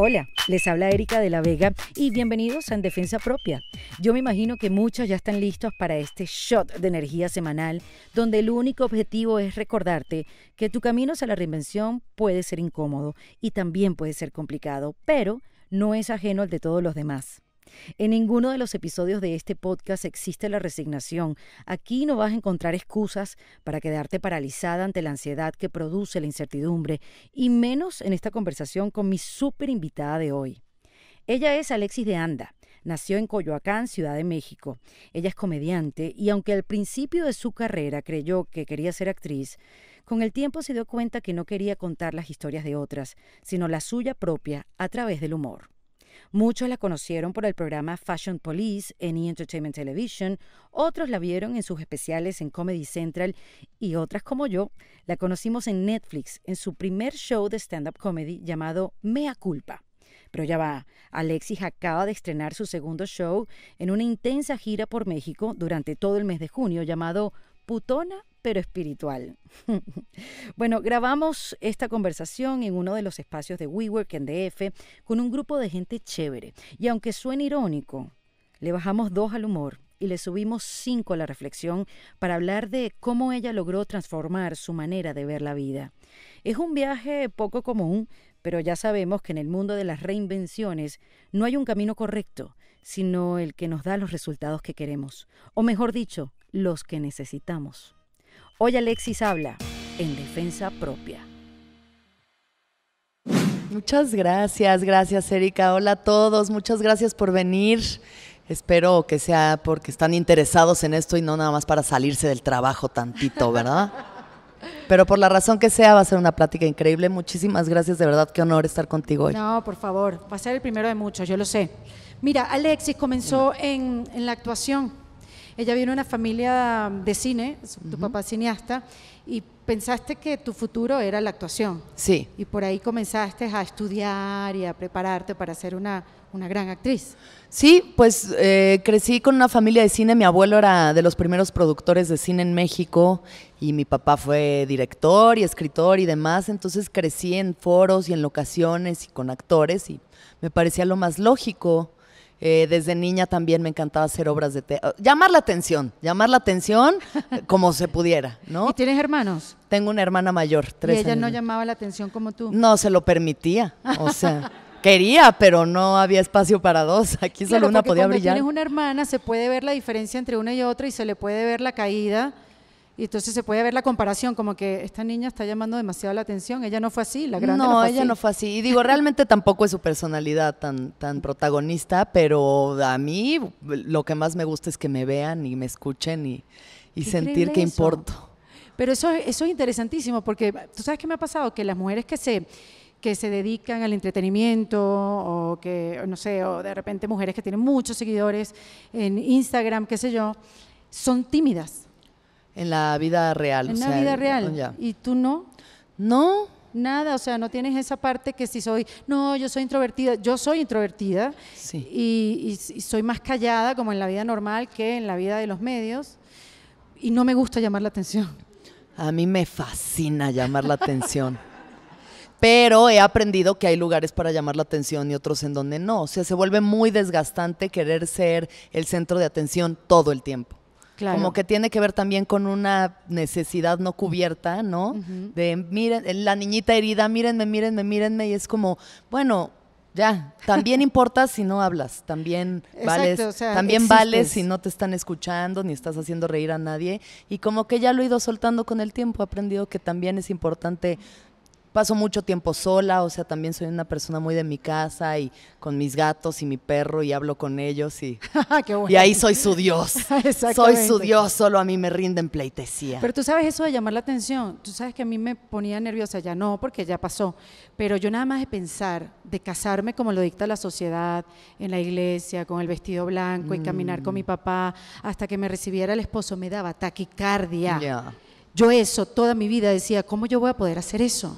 Hola, les habla Erika de la Vega y bienvenidos a En Defensa Propia. Yo me imagino que muchos ya están listos para este shot de energía semanal donde el único objetivo es recordarte que tu camino hacia la reinvención puede ser incómodo y también puede ser complicado, pero no es ajeno al de todos los demás. En ninguno de los episodios de este podcast existe la resignación. Aquí no vas a encontrar excusas para quedarte paralizada ante la ansiedad que produce la incertidumbre, y menos en esta conversación con mi súper invitada de hoy. Ella es Alexis de Anda. Nació en Coyoacán, Ciudad de México. Ella es comediante y aunque al principio de su carrera creyó que quería ser actriz, con el tiempo se dio cuenta que no quería contar las historias de otras, sino la suya propia a través del humor. Muchos la conocieron por el programa Fashion Police en E! Entertainment Television, otros la vieron en sus especiales en Comedy Central y otras como yo la conocimos en Netflix en su primer show de stand-up comedy llamado Mea Culpa. Pero ya va, Alexis acaba de estrenar su segundo show en una intensa gira por México durante todo el mes de junio llamado putona pero espiritual. bueno, grabamos esta conversación en uno de los espacios de WeWork en DF con un grupo de gente chévere. Y aunque suene irónico, le bajamos dos al humor y le subimos cinco a la reflexión para hablar de cómo ella logró transformar su manera de ver la vida. Es un viaje poco común, pero ya sabemos que en el mundo de las reinvenciones no hay un camino correcto, sino el que nos da los resultados que queremos, o mejor dicho, los que necesitamos. Hoy Alexis habla en defensa propia. Muchas gracias, gracias Erika. Hola a todos, muchas gracias por venir. Espero que sea porque están interesados en esto y no nada más para salirse del trabajo tantito, ¿verdad? Pero por la razón que sea, va a ser una plática increíble. Muchísimas gracias, de verdad, qué honor estar contigo hoy. No, por favor, va a ser el primero de muchos, yo lo sé. Mira, Alexis comenzó en, la actuación. Ella vino de una familia de cine, tu papá cineasta, y pensaste que tu futuro era la actuación. Sí. Y por ahí comenzaste a estudiar y a prepararte para ser una, gran actriz. Sí, pues eh, crecí con una familia de cine. Mi abuelo era de los primeros productores de cine en México y mi papá fue director y escritor y demás. Entonces crecí en foros y en locaciones y con actores y me parecía lo más lógico. Eh, desde niña también me encantaba hacer obras de teatro. Llamar la atención, llamar la atención como se pudiera, ¿no? ¿Y tienes hermanos? Tengo una hermana mayor, tres ¿Y ella no llamaba la atención como tú? No, se lo permitía, o sea... quería, pero no había espacio para dos. Aquí solo una podía brillar. Cuando tienes una hermana, se puede ver la diferencia entre una y otra y se le puede ver la caída y entonces se puede ver la comparación, como que esta niña está llamando demasiado la atención, ella no fue así, la grande no, no ella no fue así. Y digo, realmente tampoco es su personalidad tan, tan protagonista, pero a mí lo que más me gusta es que me vean y me escuchen y, sentir que importo. Pero eso, eso es interesantísimo, porque tú sabes qué me ha pasado, que las mujeres que se que se dedican al entretenimiento o que, no sé, o de repente mujeres que tienen muchos seguidores en Instagram, qué sé yo, son tímidas en la vida real. En la vida real. ¿Y tú no? No. Nada, o sea, no tienes esa parte que si soy, no, yo soy introvertida, yo soy introvertida y soy más callada como en la vida normal que en la vida de los medios y no me gusta llamar la atención. A mí me fascina llamar la atención. pero he aprendido que hay lugares para llamar la atención y otros en donde no. O sea, se vuelve muy desgastante querer ser el centro de atención todo el tiempo. Como que tiene que ver también con una necesidad no cubierta, ¿no? De miren, eh, la niñita herida, mírenme, mírenme, mírenme. Y es como, bueno, ya, también importa si no hablas, también vales, también vales si no te están escuchando ni estás haciendo reír a nadie y como que ya lo he ido soltando con el tiempo, he aprendido que también es importante paso mucho tiempo sola, o sea, también soy una persona muy de mi casa y con mis gatos y mi perro y hablo con ellos y, ah, ahí soy su dios. soy su dios, solo a mí me rinden pleitesía. Pero tú sabes eso de llamar la atención, tú sabes que a mí me ponía nerviosa, ya no, porque ya pasó, pero yo nada más de pensar, de casarme como lo dicta la sociedad, en la iglesia, con el vestido blanco y caminar con mi mm. papá hasta que me recibiera el esposo, me daba taquicardia. Yo eso, toda mi vida decía, ¿cómo yo voy a poder hacer eso?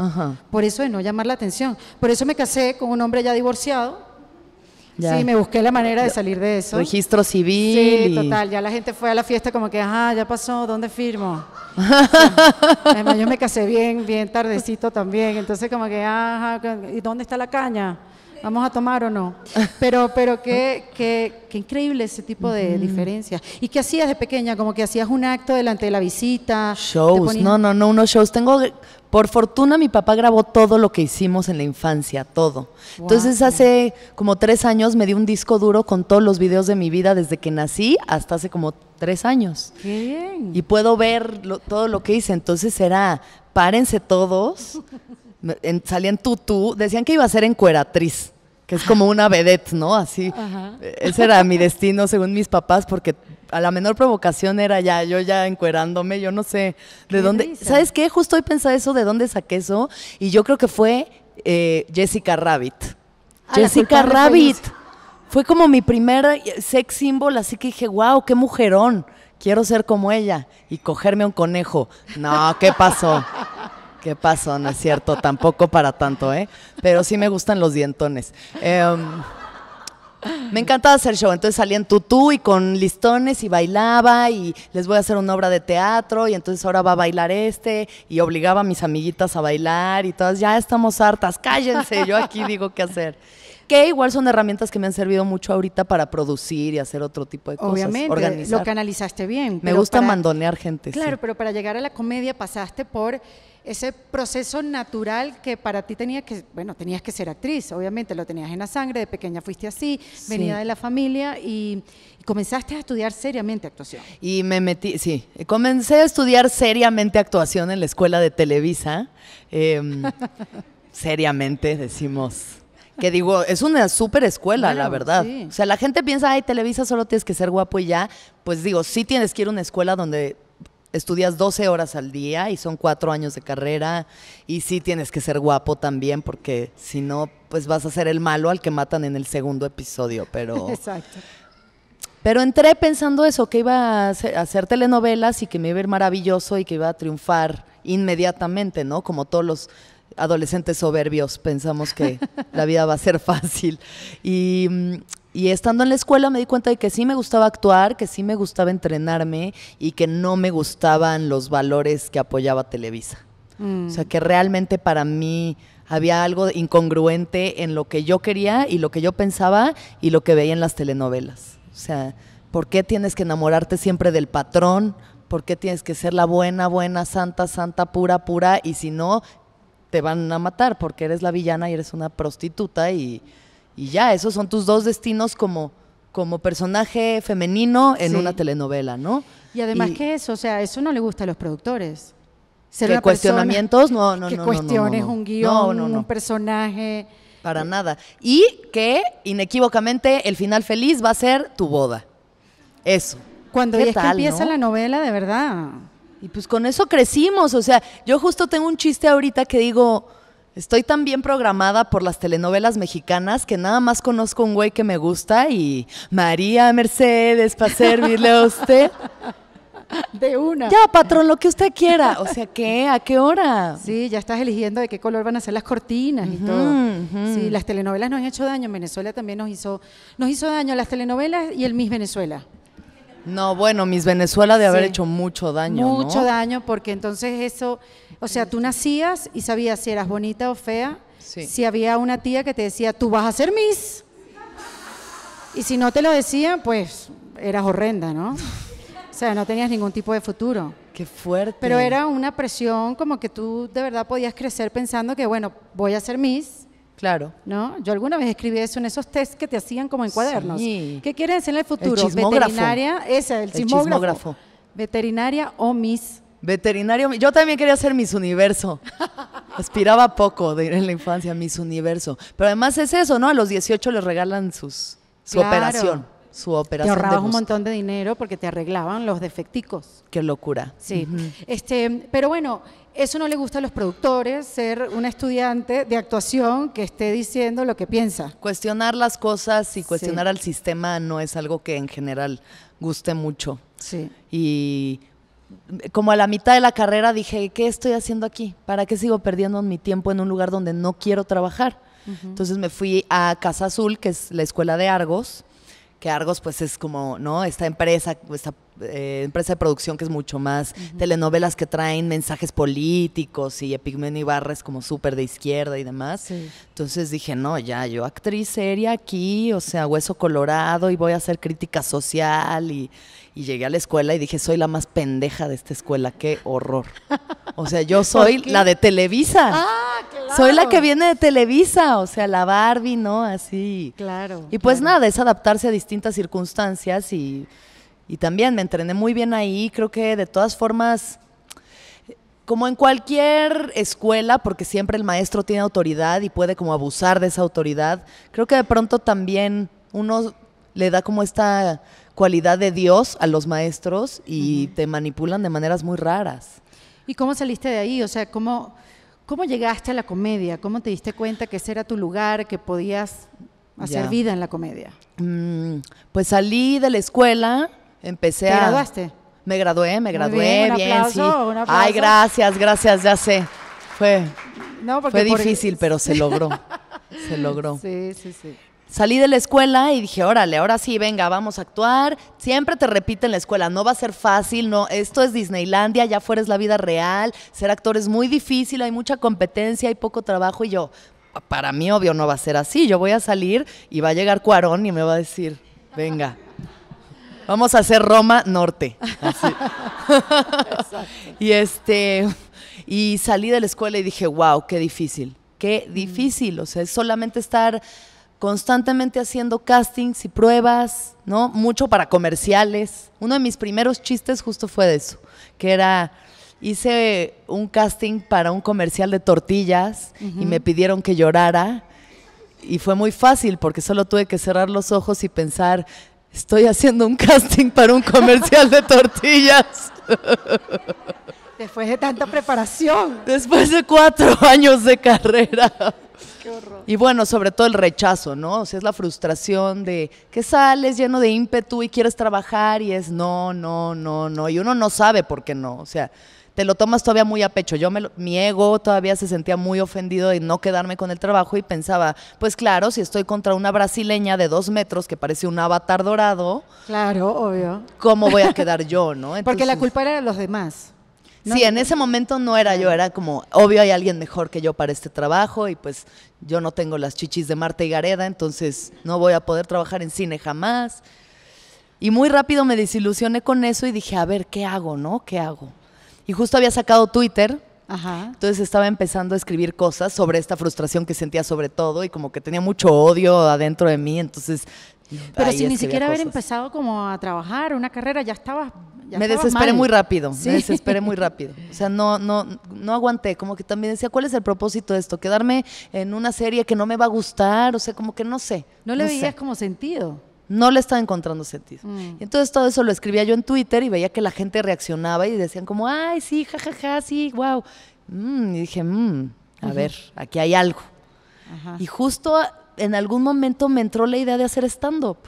Por eso de no llamar la atención. Por eso me casé con un hombre ya divorciado. Sí, me busqué la manera de salir de eso. Registro civil. Sí, total. Ya la gente fue a la fiesta como que, ah ya pasó, ¿dónde firmo? Además, yo me casé bien, bien tardecito también. Entonces, como que, ajá, ¿y dónde está la caña? ¿Vamos a tomar o no? Pero, pero qué, qué, qué increíble ese tipo de diferencia ¿Y qué hacías de pequeña? Como que hacías un acto delante de la visita. Shows, no, no, no, unos shows. Tengo, por fortuna, mi papá grabó todo lo que hicimos en la infancia, todo. Entonces, hace como tres años me dio un disco duro con todos los videos de mi vida desde que nací hasta hace como tres años. Qué bien. Y puedo ver todo lo que hice. Entonces, era, párense todos salían salía tutú, decían que iba a ser encueratriz, que es como una vedette, ¿no? Así, ese era mi destino según mis papás, porque a la menor provocación era ya, yo ya encuerándome, yo no sé de dónde. ¿Sabes qué? Justo hoy pensaba eso, de dónde saqué eso, y yo creo que fue eh, Jessica Rabbit. Ah, Jessica Rabbit. Fue como mi primer sex symbol, así que dije, wow, qué mujerón, quiero ser como ella y cogerme un conejo. No, ¿qué pasó? ¿Qué pasó? No es cierto, tampoco para tanto, ¿eh? Pero sí me gustan los dientones. Em, me encantaba hacer show, entonces salía en tutú y con listones y bailaba y les voy a hacer una obra de teatro y entonces ahora va a bailar este y obligaba a mis amiguitas a bailar y todas, ya estamos hartas, cállense, yo aquí digo qué hacer. Que igual son herramientas que me han servido mucho ahorita para producir y hacer otro tipo de cosas. Obviamente, lo canalizaste bien. Me gusta mandonear gente. Claro, pero para llegar a la comedia pasaste por ese proceso natural que para ti tenía que, bueno, tenías que ser actriz, obviamente lo tenías en la sangre, de pequeña fuiste así, venía de la familia y, comenzaste a estudiar seriamente actuación. Y me metí, sí, comencé a estudiar seriamente actuación en la escuela de Televisa, em, seriamente decimos. Que digo, es una súper escuela, la verdad. O sea, la gente piensa, ay, Televisa solo tienes que ser guapo y ya. Pues digo, sí tienes que ir a una escuela donde estudias 12 horas al día y son cuatro años de carrera y sí tienes que ser guapo también porque si no, pues vas a ser el malo al que matan en el segundo episodio, pero... Exacto. Pero entré pensando eso, que iba a hacer, telenovelas y que me iba a ir maravilloso y que iba a triunfar inmediatamente, ¿no? Como todos los adolescentes soberbios pensamos que la vida va a ser fácil. Y mm, y estando en la escuela me di cuenta de que sí me gustaba actuar, que sí me gustaba entrenarme y que no me gustaban los valores que apoyaba Televisa. Mm. O sea, que realmente para mí había algo incongruente en lo que yo quería y lo que yo pensaba y lo que veía en las telenovelas. O sea, ¿por qué tienes que enamorarte siempre del patrón? ¿Por qué tienes que ser la buena, buena, santa, santa, pura, pura? Y si no, te van a matar porque eres la villana y eres una prostituta y y ya, esos son tus dos destinos como, personaje femenino en una telenovela, ¿no? Y además que eso, o sea, eso no le gusta a los productores. cuestionamientos, no, no, no, cuestiones un guión, un personaje. Para nada. Y que inequívocamente el final feliz va a ser tu boda. Eso. Cuando es que empieza la novela, de verdad. Y pues con eso crecimos. O sea, yo justo tengo un chiste ahorita que digo, Estoy tan bien programada por las telenovelas mexicanas que nada más conozco un güey que me gusta y María Mercedes para servirle a usted. De una. Ya, patrón, lo que usted quiera. O sea, ¿qué? ¿A qué hora? Sí, ya estás eligiendo de qué color van a ser las cortinas y todo. Sí, las telenovelas nos han hecho daño. Venezuela también nos hizo, nos hizo daño las telenovelas y el Miss Venezuela. No, bueno, Miss Venezuela de haber hecho mucho daño. Mucho daño, porque entonces eso, o sea, tú nacías y sabías si eras bonita o fea, si había una tía que te decía, tú vas a ser Miss. Y si no te lo decían, pues eras horrenda, ¿no? O sea, no tenías ningún tipo de futuro. Qué fuerte. Pero era una presión como que tú de verdad podías crecer pensando que, bueno, voy a ser Miss Claro. ¿No? Yo alguna vez escribí eso en esos test que te hacían como en cuadernos. ¿Qué quieres en el futuro? El veterinaria, esa, el, el chismógrafo. Veterinaria o Miss. Veterinario, yo también quería ser Miss Universo. Aspiraba poco de ir en la infancia a Miss Universo. Pero además es eso, ¿no? A los 18 les regalan sus, su operación su operación. Te ahorrabas un montón de dinero porque te arreglaban los defecticos. Qué locura. Sí. este, pero bueno, eso no le gusta a los productores, ser un estudiante de actuación que esté diciendo lo que piensa. Cuestionar las cosas y cuestionar al sistema no es algo que en general guste mucho. Sí. Y como a la mitad de la carrera dije, ¿qué estoy haciendo aquí? ¿Para qué sigo perdiendo mi tiempo en un lugar donde no quiero trabajar? Entonces me fui a Casa Azul, que es la escuela de Argos, que Argos pues es como, ¿no? Esta empresa, esta eh, empresa de producción que es mucho más telenovelas que traen mensajes políticos y Epigmen y como súper de izquierda y demás. Entonces dije, no, ya, yo actriz seria aquí, o sea, hueso colorado y voy a hacer crítica social y, y llegué a la escuela y dije, soy la más pendeja de esta escuela, qué horror. O sea, yo soy la de Televisa. Ah, claro. Soy la que viene de Televisa, o sea, la Barbie, ¿no? Así. Claro. Y pues nada, es adaptarse a distintas circunstancias y, y también me entrené muy bien ahí. Creo que de todas formas, como en cualquier escuela, porque siempre el maestro tiene autoridad y puede como abusar de esa autoridad, creo que de pronto también uno le da como esta cualidad de Dios a los maestros y te manipulan de maneras muy raras. ¿Y cómo saliste de ahí? O sea, ¿cómo, ¿cómo llegaste a la comedia? ¿Cómo te diste cuenta que ese era tu lugar, que podías hacer vida en la comedia? Mm, pues salí de la escuela, empecé ¿Te a... graduaste? Me gradué, me gradué, bien, Ay, gracias, gracias, ya sé. Fue, fue difícil, pero se logró. se logró. Sí, sí, sí. Salí de la escuela y dije, órale, ahora sí, venga, vamos a actuar. Siempre te en la escuela, no va a ser fácil, no, esto es Disneylandia, ya fuera es la vida real, ser actor es muy difícil, hay mucha competencia, hay poco trabajo y yo, para mí obvio no va a ser así, yo voy a salir y va a llegar Cuarón y me va a decir, venga. Vamos a hacer Roma Norte. y este y salí de la escuela y dije, "Wow, qué difícil." Qué difícil, o sea, es solamente estar constantemente haciendo castings y pruebas, ¿no? Mucho para comerciales. Uno de mis primeros chistes justo fue de eso, que era, hice un casting para un comercial de tortillas y me pidieron que llorara y fue muy fácil porque solo tuve que cerrar los ojos y pensar, estoy haciendo un casting para un comercial de tortillas. Después de tanta preparación. Después de cuatro años de carrera. Y bueno, sobre todo el rechazo, ¿no? O sea, es la frustración de que sales lleno de ímpetu y quieres trabajar y es no, no, no, no. Y uno no sabe por qué no. O sea, te lo tomas todavía muy a pecho. Yo me mi ego todavía se sentía muy ofendido de no quedarme con el trabajo y pensaba, pues claro, si estoy contra una brasileña de dos metros que parece un avatar dorado. Claro, obvio. ¿Cómo voy a quedar yo, no? Porque la culpa era de los demás sí, en ese momento no era yo, era como, obvio hay alguien mejor que yo para este trabajo y pues yo no tengo las chichis de Marta y Gareda, entonces no voy a poder trabajar en cine jamás. Y muy rápido me desilusioné con eso y dije, a ver, ¿qué hago, no? ¿Qué hago? Y justo había sacado Twitter, entonces estaba empezando a escribir cosas sobre esta frustración que sentía sobre todo y como que tenía mucho odio adentro de mí, entonces pero sin ni siquiera haber empezado como a trabajar una carrera, ya estabas... Ya me desesperé muy rápido, me desesperé muy rápido. O sea, no, no, no aguanté, como que también decía, ¿cuál es el propósito de esto? ¿Quedarme en una serie que no me va a gustar? O sea, como que no sé. No le veías como sentido no le estaba encontrando sentido. Mm. entonces todo eso lo escribía yo en Twitter y veía que la gente reaccionaba y decían como, ay, sí, jajaja, ja, ja, sí, wow. Mm, y dije, mm, a ver, aquí hay algo. Y justo en algún momento me entró la idea de hacer stand-up.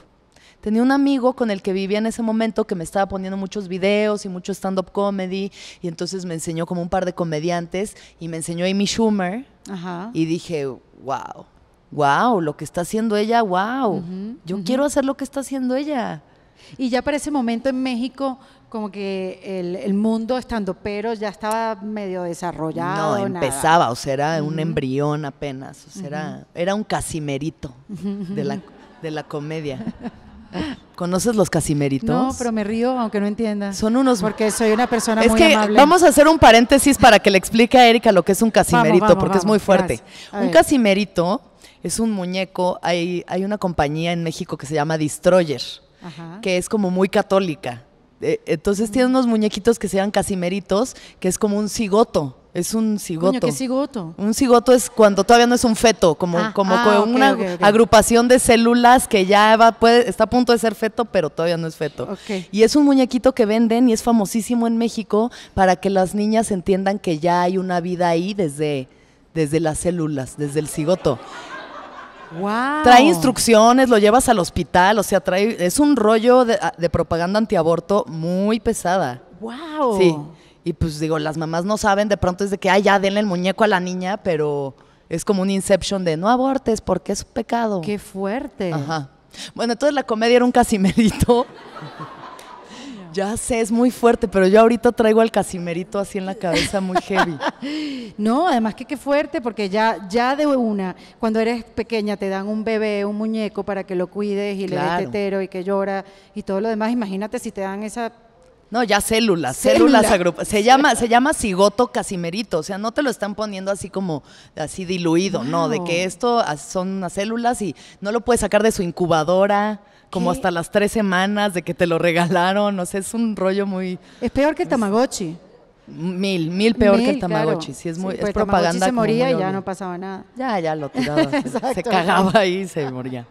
Tenía un amigo con el que vivía en ese momento que me estaba poniendo muchos videos y mucho stand-up comedy y entonces me enseñó como un par de comediantes y me enseñó Amy Schumer Ajá. y dije, wow, wow, lo que está haciendo ella, wow, yo quiero hacer lo que está haciendo ella. Y ya para ese momento en México, como que el, mundo estando pero ya estaba medio desarrollado. No, empezaba, o sea, era un embrión apenas, o sea, era, un casimerito de, la, comedia. ¿Conoces los casimeritos? No, pero me río, aunque no entienda. Son unos. Porque soy una persona es que Vamos a hacer un paréntesis para que le explique a Erika lo que es un casimerito, porque es muy fuerte. Un casimerito es un muñeco. Hay, hay una compañía en México que se llama Destroyer, que es como muy católica. Eh, entonces tiene unos muñequitos que se llaman casimeritos, que es como un cigoto. Es un cigoto. ¿qué cigoto? Un cigoto es cuando todavía no es un feto, como, ah, como ah, una agrupación de células que ya va, puede, está a punto de ser feto, pero todavía no es feto. Y es un muñequito que venden y es famosísimo en México para que las niñas entiendan que ya hay una vida ahí desde, desde las células, desde el cigoto. Wow. Trae instrucciones, lo llevas al hospital, o sea, trae, es un rollo ah, de, propaganda antiaborto muy pesada. Wow. Sí. Y pues digo, las mamás no saben, de pronto es de que, ay, ya denle el muñeco a la niña, pero es como un inception de no abortes porque es un pecado. Qué fuerte. Ajá. Bueno, entonces la comedia era un casimerito. Ya sé, es muy fuerte, pero yo ahorita traigo al casimerito así en la cabeza muy heavy. no, además que qué fuerte, porque ya, ya de una, cuando eres pequeña te dan un bebé, un muñeco para que lo cuides y le dé tetero y que llora y todo lo demás. Imagínate si te dan esa no, ya células, células Se llama, se llama cigoto casimerito, o sea, no te lo están poniendo así como, así diluido, no, de que esto ah, son unas células y no lo puedes sacar de su incubadora como hasta las tres semanas de que te lo regalaron, o sea, es un rollo muy... Es peor que el Tamagotchi. Mil, mil peor que el Tamagotchi. Sí, es muy es propaganda. se moría y ya no pasaba nada. Ya, ya lo tiraba. se, cagaba ahí y se moría.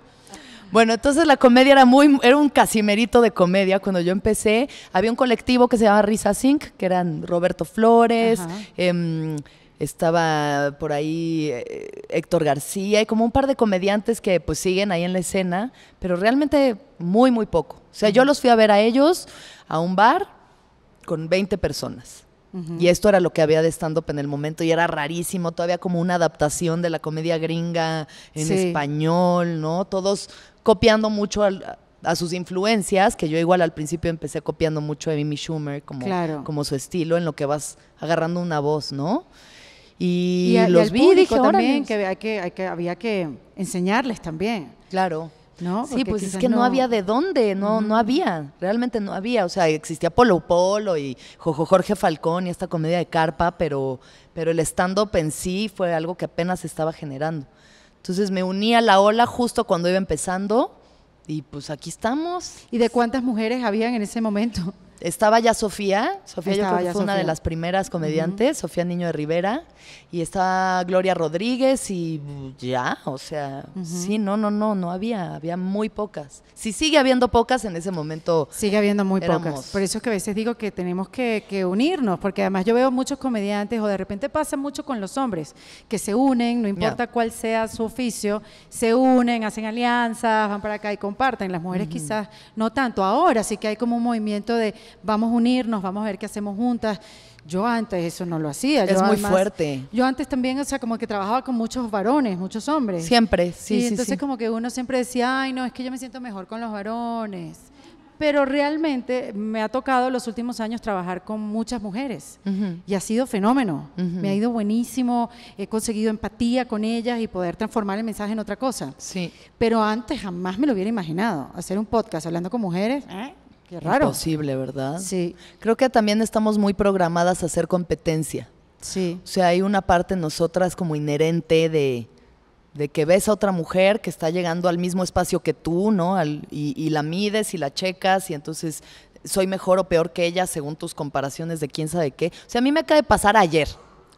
Bueno, entonces la comedia era muy, era un casimerito de comedia. Cuando yo empecé, había un colectivo que se llamaba Risa Zinc, que eran Roberto Flores, eh, estaba por ahí eh, Héctor García y como un par de comediantes que pues siguen ahí en la escena, pero realmente muy, muy poco. O sea, yo los fui a ver a ellos a un bar con 20 personas. Y esto era lo que había de stand-up en el momento y era rarísimo, todavía como una adaptación de la comedia gringa en español, ¿no? Todos copiando mucho a sus influencias, que yo igual al principio empecé copiando mucho a Amy Schumer como, como su estilo, en lo que vas agarrando una voz, ¿no? Y, los vi también, que, que, había que enseñarles también. Claro. ¿No? Sí, pues es que no... había de dónde, no, no había, realmente no había. O sea, existía Polo Polo y Jojo Jorge Falcón y esta comedia de carpa, pero, pero el stand-up en sí fue algo que apenas se estaba generando. Entonces me uní a la ola justo cuando iba empezando y pues aquí estamos. ¿Y de cuántas mujeres habían en ese momento? Estaba ya Sofía, Sofía fue una de las primeras comediantes, Sofía Niño de Rivera, y estaba Gloria Rodríguez y ya, o sea, sí, no, no, no, no había, había muy pocas. Si sigue habiendo pocas, en ese momento... Sigue habiendo muy pocas. Por eso es que a veces digo que tenemos que, unirnos, porque además yo veo muchos comediantes o de repente pasa mucho con los hombres, que se unen, no importa cuál sea su oficio, se unen, hacen alianzas, van para acá y comparten. Las mujeres quizás no tanto. Ahora sí que hay como un movimiento de vamos a unirnos, vamos a ver qué hacemos juntas. Yo antes eso no lo hacía. Es muy fuerte. Yo antes también, o sea, como que trabajaba con muchos varones, muchos hombres. Siempre, sí. Y sí, entonces como que uno siempre decía, ay, no, es que yo me siento mejor con los varones. Pero realmente me ha tocado los últimos años trabajar con muchas mujeres y ha sido fenómeno. Me ha ido buenísimo, he conseguido empatía con ellas y poder transformar el mensaje en otra cosa. Sí. Pero antes jamás me lo hubiera imaginado. Hacer un podcast hablando con mujeres, ¿eh? Es raro. Imposible, ¿verdad? Sí. Creo que también estamos muy programadas a hacer competencia. Sí. O sea, hay una parte en nosotras como inherente de, que ves a otra mujer que está llegando al mismo espacio que tú, ¿no? y, y, la mides y la checas y entonces soy mejor o peor que ella según tus comparaciones de quién sabe qué. O sea, a mí me acaba de pasar ayer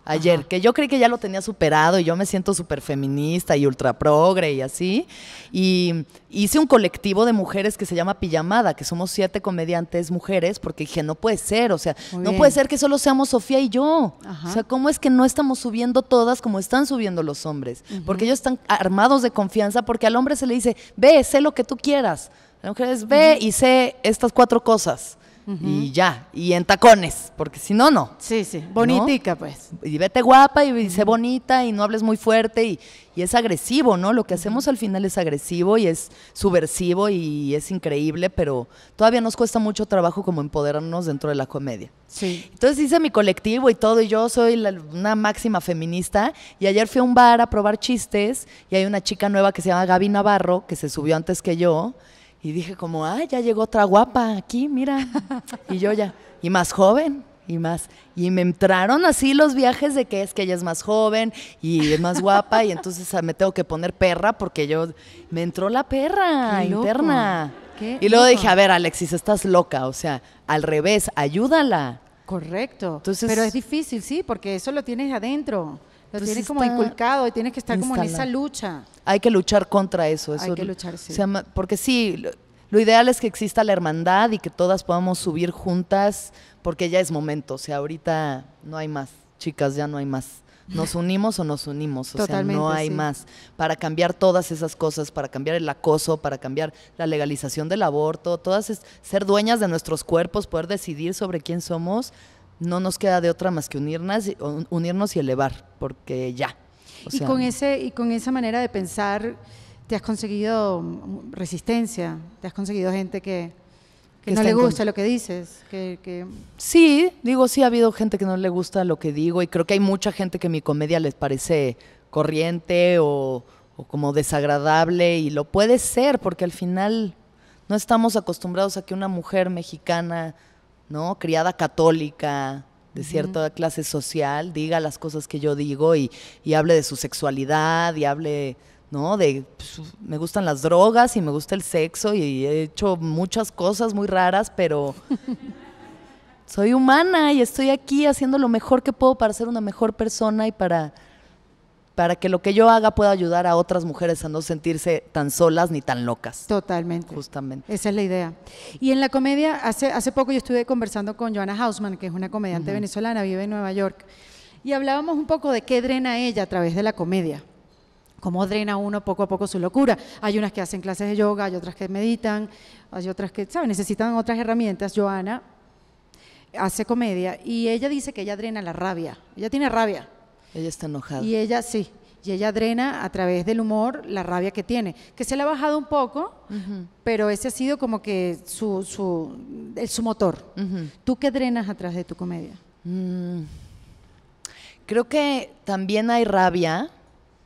ayer, que yo creí que ya lo tenía superado y yo me siento súper feminista y ultra progre y así. Y hice un colectivo de mujeres que se llama Pijamada, que somos siete comediantes mujeres, porque dije, no puede ser, o sea, no puede ser que solo seamos Sofía y yo. O sea, ¿cómo es que no estamos subiendo todas como están subiendo los hombres? Porque ellos están armados de confianza, porque al hombre se le dice, ve, sé lo que tú quieras. La mujer es, ve y sé estas cuatro cosas y ya, y en tacones, porque si no, no. Sí, sí, bonitica pues. Y vete guapa y sé bonita y no hables muy fuerte y, es agresivo, ¿no? Lo que hacemos al final es agresivo y es subversivo y es increíble, pero todavía nos cuesta mucho trabajo como empoderarnos dentro de la comedia. Sí. Entonces hice mi colectivo y todo, y yo soy una máxima feminista, y ayer fui a un bar a probar chistes, y hay una chica nueva que se llama Gaby Navarro, que se subió antes que yo, y dije como, ah, ya llegó otra guapa aquí, mira. Y yo ya, y más joven, y más. Y me entraron así los viajes de que es que ella es más joven y es más guapa y entonces me tengo que poner perra porque yo me entró la perra interna. y luego dije, a ver, Alexis, estás loca, o sea, al revés, ayúdala. Correcto. Pero es difícil, sí, porque eso lo tienes adentro. Pero como inculcado y tienes que estar como en esa lucha. Hay que luchar contra eso. Hay que luchar, sí. porque sí, lo, ideal es que exista la hermandad y que todas podamos subir juntas, porque ya es momento. O sea, ahorita no hay más, chicas, ya no hay más. Nos unimos o nos unimos, o sea, no hay más. Para cambiar todas esas cosas, para cambiar el acoso, para cambiar la legalización del aborto, todas es, ser dueñas de nuestros cuerpos, poder decidir sobre quién somos, no nos queda de otra más que unirnos, unirnos y elevar, porque ya. y, con ese, y con esa manera de pensar, te has conseguido resistencia, te has conseguido gente que, no le gusta lo que dices. Sí, digo, sí ha habido gente que no le gusta lo que digo y creo que hay mucha gente que mi comedia les parece corriente o, o como desagradable y lo puede ser porque al final no estamos acostumbrados a que una mujer mexicana ¿no? Criada católica, de cierta clase social, diga las cosas que yo digo y, y hable de su sexualidad y hable, ¿no? De, pues, me gustan las drogas y me gusta el sexo y he hecho muchas cosas muy raras, pero soy humana y estoy aquí haciendo lo mejor que puedo para ser una mejor persona y para para que lo que yo haga pueda ayudar a otras mujeres a no sentirse tan solas ni tan locas. Totalmente. Justamente. Esa es la idea. Y en la comedia, hace, hace poco yo estuve conversando con Joana Hausman, que es una comediante venezolana, vive en Nueva York, y hablábamos un poco de qué drena ella a través de la comedia cómo drena uno poco a poco su locura. Hay unas que hacen clases de yoga, hay otras que meditan, hay otras que, ¿sabes? Necesitan otras herramientas. Joana hace comedia y ella dice que ella drena la rabia. Ella tiene rabia. Ella está enojada. Y ella sí, y ella drena a través del humor la rabia que tiene, que se le ha bajado un poco, pero ese ha sido como que su, su, motor. ¿Tú qué drenas atrás de tu comedia? Mm. Creo que también hay rabia.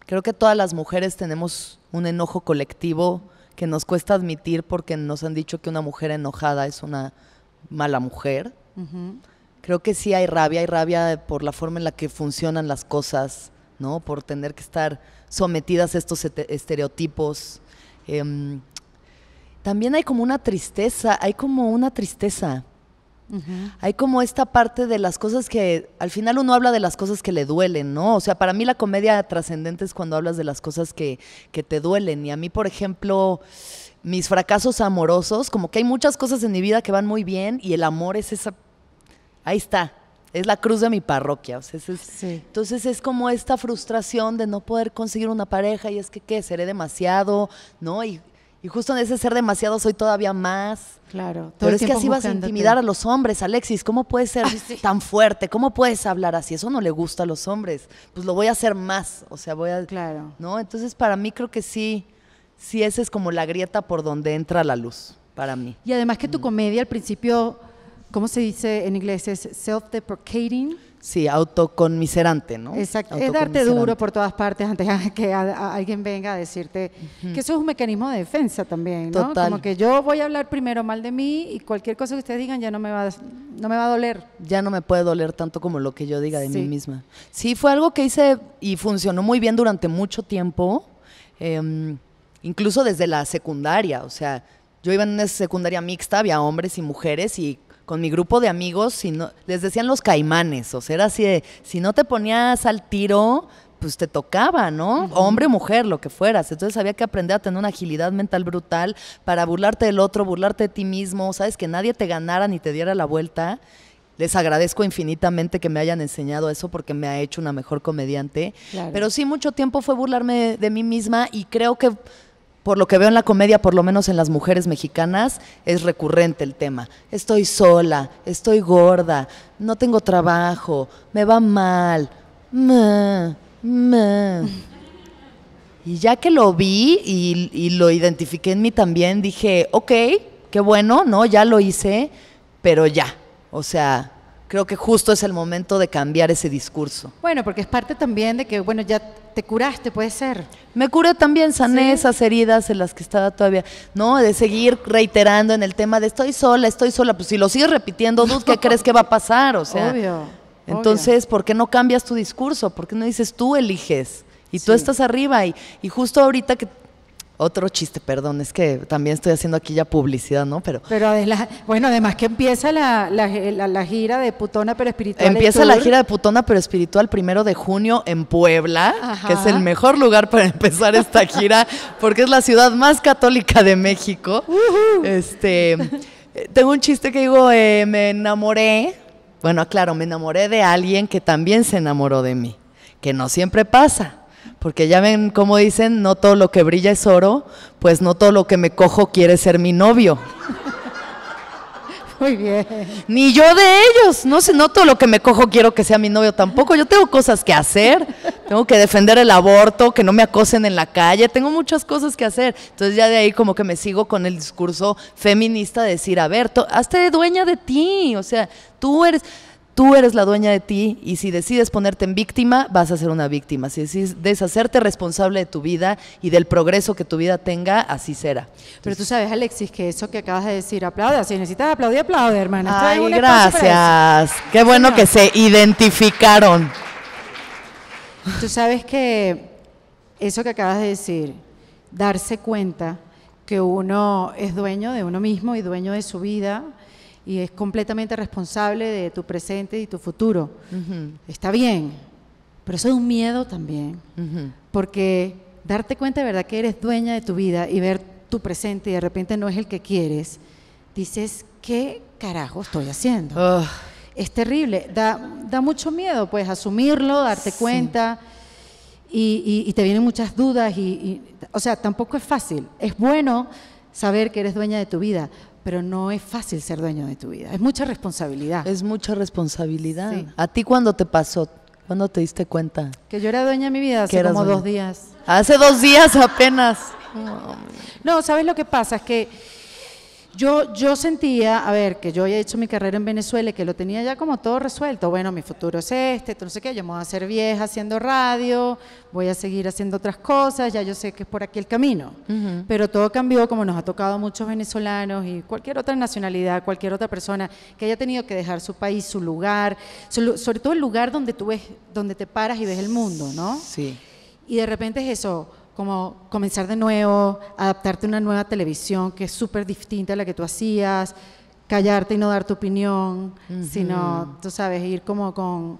Creo que todas las mujeres tenemos un enojo colectivo que nos cuesta admitir porque nos han dicho que una mujer enojada es una mala mujer creo que sí hay rabia, hay rabia por la forma en la que funcionan las cosas, ¿no? Por tener que estar sometidas a estos estereotipos. Em, también hay como una tristeza, hay como una tristeza. Hay como esta parte de las cosas que al final uno habla de las cosas que le duelen, ¿no? O sea, para mí la comedia trascendente es cuando hablas de las cosas que, que, te duelen. Y a mí, por ejemplo, mis fracasos amorosos, como que hay muchas cosas en mi vida que van muy bien y el amor es esa ahí está, es la cruz de mi parroquia. Entonces es como esta frustración de no poder conseguir una pareja y es que, ¿qué? Seré demasiado, ¿no? Y, justo en ese ser demasiado soy todavía más. Claro. Pero es que así vas a intimidar a los hombres, Alexis. ¿Cómo puedes ser tan fuerte? ¿Cómo puedes hablar así? Eso no le gusta a los hombres. Pues lo voy a hacer más. O sea, voy a. Claro. ¿No? Entonces, para mí creo que sí, sí, esa es como la grieta por donde entra la luz, para mí. Y además que tu comedia al principio ¿Cómo se dice en inglés? Es self-deprecating. Sí, autoconmiserante, ¿no? Exacto. Es darte duro por todas partes antes de que alguien venga a decirte que eso es un mecanismo de defensa también, ¿no? Total. Como que yo voy a hablar primero mal de mí y cualquier cosa que ustedes digan ya no me va, no me va a doler. Ya no me puede doler tanto como lo que yo diga de mí misma. Sí, fue algo que hice y funcionó muy bien durante mucho tiempo, em, incluso desde la secundaria, o sea, yo iba en una secundaria mixta, había hombres y mujeres y con mi grupo de amigos, si les decían los caimanes, o sea, era así de, si no te ponías al tiro, pues te tocaba, ¿no? Hombre, mujer, lo que fueras. Entonces había que aprender a tener una agilidad mental brutal para burlarte del otro, burlarte de ti mismo, sabes que nadie te ganara ni te diera la vuelta. Les agradezco infinitamente que me hayan enseñado eso porque me ha hecho una mejor comediante. Pero sí, mucho tiempo fue burlarme de mí misma y creo que por lo que veo en la comedia, por lo menos en las mujeres mexicanas, es recurrente el tema. Estoy sola, estoy gorda, no tengo trabajo, me va mal. Y ya que lo vi y, lo identifiqué en mí también, dije, ok, qué bueno, ¿no? Ya lo hice, pero ya. O sea, creo que justo es el momento de cambiar ese discurso. Bueno, porque es parte también de que, bueno, ya te curaste, puede ser. Me curé también, sané esas heridas en las que estaba todavía, ¿no? De seguir reiterando en el tema de estoy sola, estoy sola. Pues si lo sigues repitiendo, ¿tú ¿qué crees que va a pasar? O sea, obvio, entonces, ¿por qué no cambias tu discurso? ¿Por qué no dices tú eliges? Y tú estás arriba y, y justo ahorita que otro chiste, perdón, es que también estoy haciendo aquí ya publicidad, ¿no? Pero, pero bueno, además que empieza la, gira de Putona pero Espiritual. Empieza la gira de Putona pero Espiritual primero de junio en Puebla, que es el mejor lugar para empezar esta gira, porque es la ciudad más católica de México. Este, tengo un chiste que digo, eh, me enamoré, bueno, claro, me enamoré de alguien que también se enamoró de mí, que no siempre pasa. Porque ya ven, cómo dicen, no todo lo que brilla es oro, pues no todo lo que me cojo quiere ser mi novio. Muy bien. Ni yo de ellos, no sé, no todo lo que me cojo quiero que sea mi novio tampoco. Yo tengo cosas que hacer, tengo que defender el aborto, que no me acosen en la calle, tengo muchas cosas que hacer. Entonces ya de ahí como que me sigo con el discurso feminista de decir, a ver, hazte dueña de ti, o sea, tú eres Tú eres la dueña de ti y si decides ponerte en víctima, vas a ser una víctima. Si decides deshacerte responsable de tu vida y del progreso que tu vida tenga, así será. Pero tú sabes, Alexis, que eso que acabas de decir, aplauda. Si necesitas aplaudir, aplaude, hermana. Ay, gracias. Qué bueno que se identificaron. Tú sabes que eso que acabas de decir, darse cuenta que uno es dueño de uno mismo y dueño de su vida, y es completamente responsable de tu presente y tu futuro. Está bien, pero eso es un miedo también, porque darte cuenta de verdad que eres dueña de tu vida y ver tu presente y de repente no es el que quieres, dices, ¿qué carajo estoy haciendo? Es terrible, da, da, mucho miedo, pues asumirlo, darte cuenta. Y, te vienen muchas dudas y, o sea, tampoco es fácil. Es bueno saber que eres dueña de tu vida, pero no es fácil ser dueño de tu vida. Es mucha responsabilidad. Es mucha responsabilidad. ¿A ti cuándo te pasó? ¿Cuándo te diste cuenta? Que yo era dueña de mi vida hace como dos días. Hace dos días apenas. no, ¿sabes lo que pasa? Es que yo, sentía, a ver, que yo había hecho mi carrera en Venezuela y que lo tenía ya como todo resuelto. Bueno, mi futuro es este, no sé qué, yo me voy a hacer vieja haciendo radio, voy a seguir haciendo otras cosas, ya yo sé que es por aquí el camino. Pero todo cambió, como nos ha tocado a muchos venezolanos y cualquier otra nacionalidad, cualquier otra persona que haya tenido que dejar su país, su lugar, sobre todo el lugar donde tú ves, donde te paras y ves el mundo, ¿no? Sí. Y de repente es eso, como comenzar de nuevo, adaptarte a una nueva televisión que es súper distinta a la que tú hacías, callarte y no dar tu opinión, sino, tú sabes, ir como con,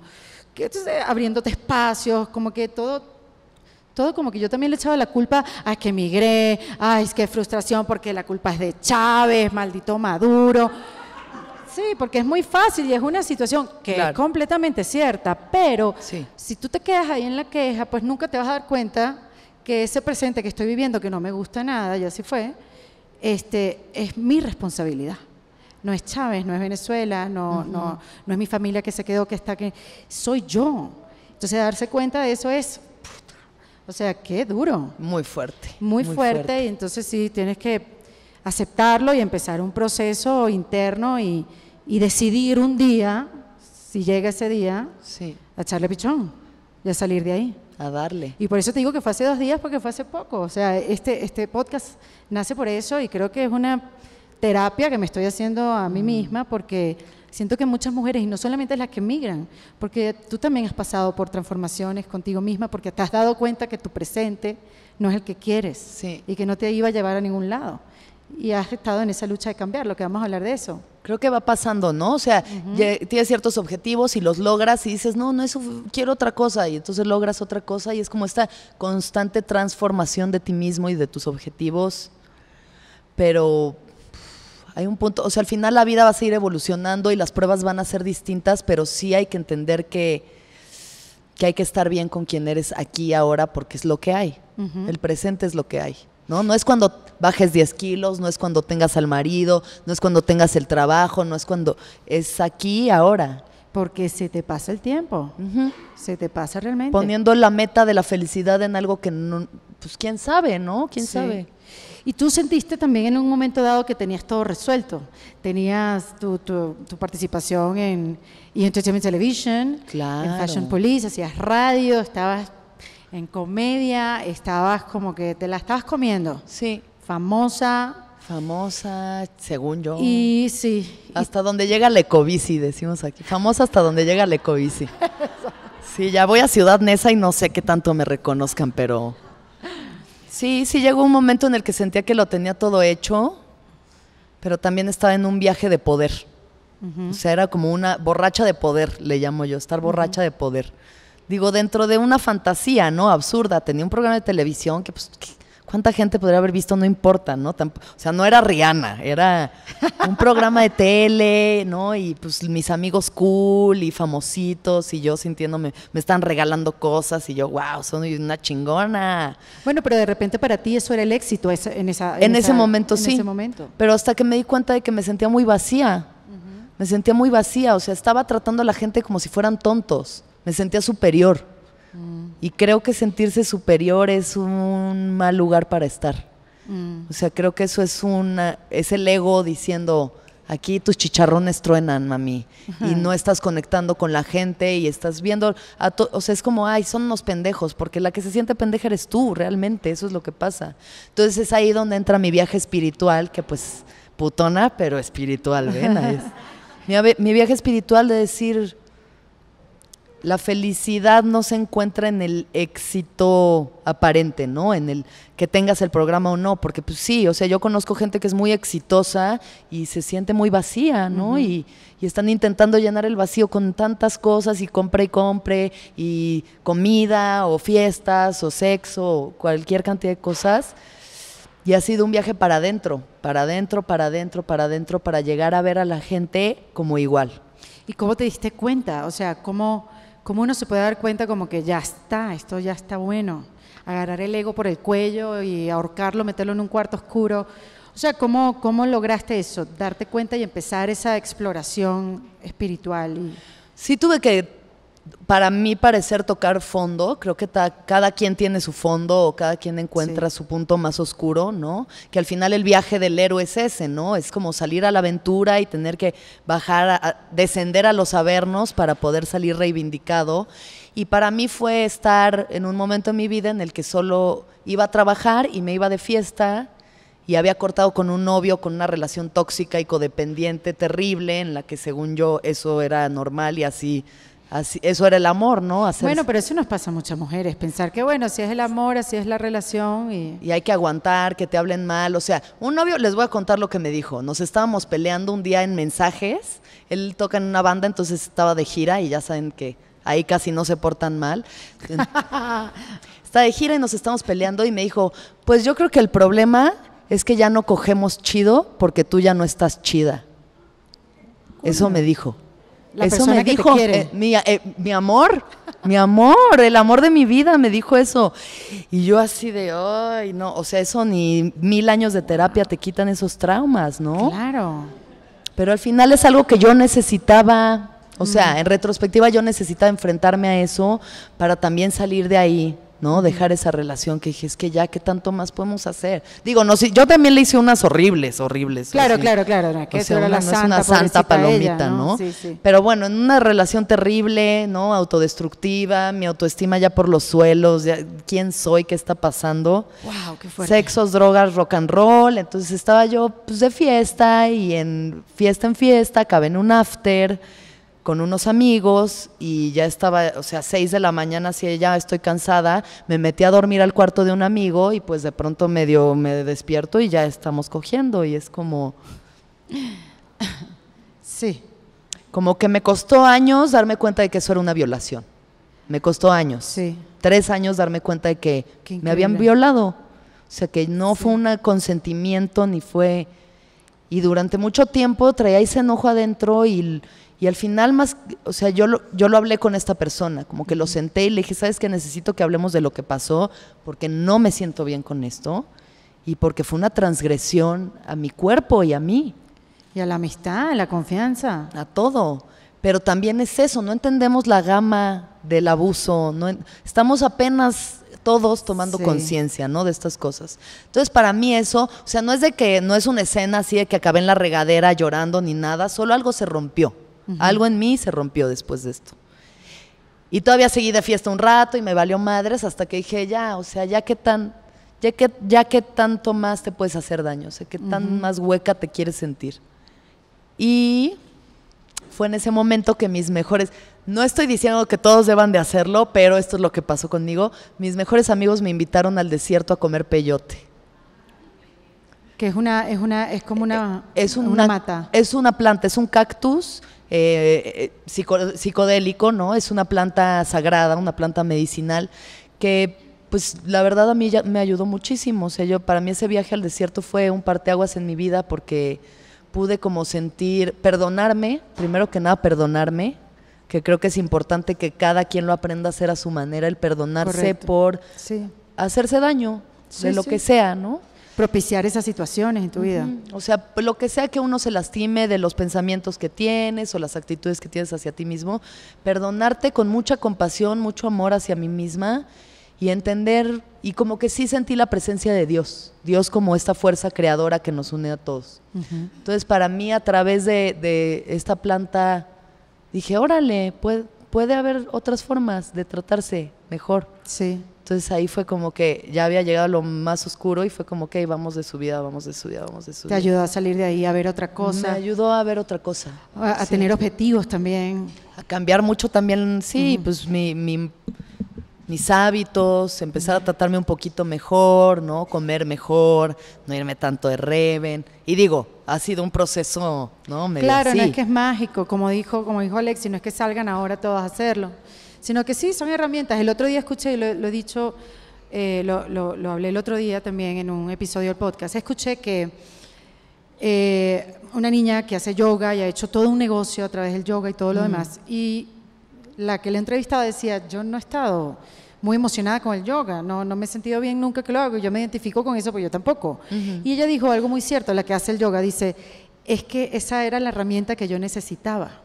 que, abriéndote espacios, como que todo, todo como que yo también le echaba la culpa a que emigré, ay, es que frustración porque la culpa es de Chávez, maldito Maduro. Sí, porque es muy fácil y es una situación que es completamente cierta, pero si tú te quedas ahí en la queja, pues nunca te vas a dar cuenta que ese presente que estoy viviendo, que no me gusta nada, y así fue, este, es mi responsabilidad. No es Chávez, no es Venezuela, no, no, no es mi familia que se quedó, que está que Soy yo. Entonces, darse cuenta de eso es. o sea, qué duro. Muy fuerte. Muy, fuerte, y entonces sí, tienes que aceptarlo y empezar un proceso interno y, decidir un día, si llega ese día, a echarle pichón y a salir de ahí. A darle. Y por eso te digo que fue hace dos días, porque fue hace poco. O sea, este, este podcast nace por eso y creo que es una terapia que me estoy haciendo a mí mm. misma porque siento que muchas mujeres, y no solamente las que emigran, porque tú también has pasado por transformaciones contigo misma, porque te has dado cuenta que tu presente no es el que quieres y que no te iba a llevar a ningún lado y has estado en esa lucha de cambiar, lo que vamos a hablar de eso. Creo que va pasando, ¿no? O sea, tienes ciertos objetivos y los logras y dices, no, no, eso, quiero otra cosa, y entonces logras otra cosa y es como esta constante transformación de ti mismo y de tus objetivos, pero hay un punto, o sea, al final la vida va a seguir evolucionando y las pruebas van a ser distintas, pero sí hay que entender que, que hay que estar bien con quien eres aquí ahora porque es lo que hay, el presente es lo que hay. ¿no? No es cuando bajes 10 kilos, no es cuando tengas al marido, no es cuando tengas el trabajo, no es cuando, es aquí, ahora. Porque se te pasa el tiempo, se te pasa realmente. Poniendo la meta de la felicidad en algo que no, pues quién sabe, ¿no? ¿Quién sabe? Y tú sentiste también en un momento dado que tenías todo resuelto. Tenías tu, tu, participación en, Entertainment Television, en Fashion Police, hacías radio, estabas en comedia, estabas como que te la estabas comiendo. Sí. Famosa. Famosa, según yo. Y sí. Hasta donde llega Lecovici, decimos aquí. Famosa hasta donde llega Lecovici. sí, ya voy a Ciudad Neza y no sé qué tanto me reconozcan, pero. Sí, sí llegó un momento en el que sentía que lo tenía todo hecho, pero también estaba en un viaje de poder. O sea, era como una borracha de poder, le llamo yo, estar borracha de poder digo, dentro de una fantasía, ¿no? Absurda. Tenía un programa de televisión que, pues, ¿cuánta gente podría haber visto? No importa, ¿no? o sea, no era Rihanna, era un programa de tele, ¿no? Y pues mis amigos cool y famositos y yo sintiéndome, me están regalando cosas y yo, wow, soy una chingona. Bueno, pero de repente para ti eso era el éxito en esa... En, ese momento, sí. ese momento. Pero hasta que me di cuenta de que me sentía muy vacía. Me sentía muy vacía, o sea, estaba tratando a la gente como si fueran tontos me sentía superior. Mm. Y creo que sentirse superior es un mal lugar para estar. Mm. O sea, creo que eso es, una, es el ego diciendo, aquí tus chicharrones truenan, mami, y no estás conectando con la gente y estás viendo, a o sea, es como, ay, son unos pendejos, porque la que se siente pendeja eres tú, realmente, eso es lo que pasa. Entonces es ahí donde entra mi viaje espiritual, que pues putona, pero espiritual, ¿eh? ven, mi viaje espiritual de decir, la felicidad no se encuentra en el éxito aparente, ¿no? En el que tengas el programa o no, porque pues sí, o sea, yo conozco gente que es muy exitosa y se siente muy vacía, ¿no? y, están intentando llenar el vacío con tantas cosas y compra y compre y comida o fiestas o sexo o cualquier cantidad de cosas. Y ha sido un viaje para adentro, para adentro, para adentro, para adentro, para llegar a ver a la gente como igual. ¿Y cómo te diste cuenta? O sea, ¿cómo como uno se puede dar cuenta como que ya está, esto ya está bueno? Agarrar el ego por el cuello y ahorcarlo, meterlo en un cuarto oscuro. O sea, ¿cómo, cómo lograste eso? Darte cuenta y empezar esa exploración espiritual. Y... Sí, tuve que para mí parecer tocar fondo, creo que cada quien tiene su fondo o cada quien encuentra su punto más oscuro, ¿no? Que al final el viaje del héroe es ese, ¿no? Es como salir a la aventura y tener que bajar, descender a los avernos para poder salir reivindicado. Y para mí fue estar en un momento en mi vida en el que solo iba a trabajar y me iba de fiesta y había cortado con un novio, con una relación tóxica y codependiente terrible, en la que según yo eso era normal y así eso era el amor, ¿no? Bueno, pero eso nos pasa a muchas mujeres, pensar que bueno, si es el amor, así es la relación. Y... y hay que aguantar, que te hablen mal. O sea, un novio, les voy a contar lo que me dijo. Nos estábamos peleando un día en mensajes, él toca en una banda, entonces estaba de gira y ya saben que ahí casi no se portan mal. Está de gira y nos estamos peleando y me dijo, pues yo creo que el problema es que ya no cogemos chido porque tú ya no estás chida. Eso me dijo eso me dijo, eh, eh, mi, amor, mi amor, el amor de mi vida me dijo eso. Y yo así de, ay, no, o sea, eso ni mil años de terapia te quitan esos traumas, ¿no? Claro. Pero al final es algo que yo necesitaba, o sea, mm. en retrospectiva yo necesitaba enfrentarme a eso para también salir de ahí, ¿no? Dejar esa relación que dije, es que ya, ¿qué tanto más podemos hacer? Digo, no si, yo también le hice unas horribles, horribles. Claro, claro, claro, que la santa, es palomita, ¿no? Pero bueno, en una relación terrible, ¿no? Autodestructiva, mi autoestima ya por los suelos, ya, ¿quién soy? ¿Qué está pasando? Wow, qué fuerte. Sexos, drogas, rock and roll, entonces estaba yo pues de fiesta y en fiesta en fiesta, acabé en un after con unos amigos y ya estaba, o sea, 6 de la mañana, así ya estoy cansada, me metí a dormir al cuarto de un amigo y pues de pronto medio me despierto y ya estamos cogiendo y es como... Sí. Como que me costó años darme cuenta de que eso era una violación. Me costó años. Sí. Tres años darme cuenta de que me habían violado. O sea, que no fue un consentimiento ni fue... Y durante mucho tiempo traía ese enojo adentro y y al final más, o sea, yo lo, yo lo hablé con esta persona, como que lo senté y le dije, ¿sabes qué? Necesito que hablemos de lo que pasó porque no me siento bien con esto y porque fue una transgresión a mi cuerpo y a mí. Y a la amistad, a la confianza. A todo. Pero también es eso, no entendemos la gama del abuso, no, estamos apenas todos tomando conciencia, ¿no? De estas cosas. Entonces, para mí eso, o sea, no es de que no es una escena así de que acabé en la regadera llorando ni nada, solo algo se rompió. Algo en mí se rompió después de esto. Y todavía seguí de fiesta un rato y me valió madres hasta que dije, ya, o sea, ya que tan, ya qué, ya que tanto más te puedes hacer daño, o sea, que tan más hueca te quieres sentir. Y fue en ese momento que mis mejores, no estoy diciendo que todos deban de hacerlo, pero esto es lo que pasó conmigo, mis mejores amigos me invitaron al desierto a comer peyote. Que es una, es una, es como una, eh, es una, mata. Es una planta, es un cactus eh, eh, psicodélico, ¿no? Es una planta sagrada, una planta medicinal que pues la verdad a mí me ayudó muchísimo, o sea, yo para mí ese viaje al desierto fue un parteaguas en mi vida porque pude como sentir, perdonarme, primero que nada perdonarme, que creo que es importante que cada quien lo aprenda a hacer a su manera, el perdonarse por hacerse daño de lo que sea, ¿no? propiciar esas situaciones en tu vida. O sea, lo que sea que uno se lastime de los pensamientos que tienes o las actitudes que tienes hacia ti mismo, perdonarte con mucha compasión, mucho amor hacia mí misma y entender, y como que sí sentí la presencia de Dios, Dios como esta fuerza creadora que nos une a todos. Entonces, para mí, a través de, esta planta, dije, órale, puede, puede haber otras formas de tratarse mejor. Sí. Entonces ahí fue como que ya había llegado lo más oscuro y fue como que vamos de subida, vamos de subida, vamos de subida. Te ayudó a salir de ahí, a ver otra cosa. Me ayudó a ver otra cosa. A, tener objetivos también. A cambiar mucho también, sí, pues mi, mis hábitos, empezar a tratarme un poquito mejor, ¿no? Comer mejor, no irme tanto de reven. Y digo, ha sido un proceso, ¿no? claro, no es que es mágico, como dijo, como dijo Alexi, no es que salgan ahora todos a hacerlo sino que sí, son herramientas. El otro día escuché, lo, he dicho, eh, lo, hablé el otro día también en un episodio del podcast, escuché que eh, una niña que hace yoga y ha hecho todo un negocio a través del yoga y todo lo demás, y la que le entrevistaba decía, yo no he estado muy emocionada con el yoga, no, no me he sentido bien nunca que lo hago, yo me identifico con eso, pues yo tampoco. Y ella dijo algo muy cierto, la que hace el yoga, dice, es que esa era la herramienta que yo necesitaba.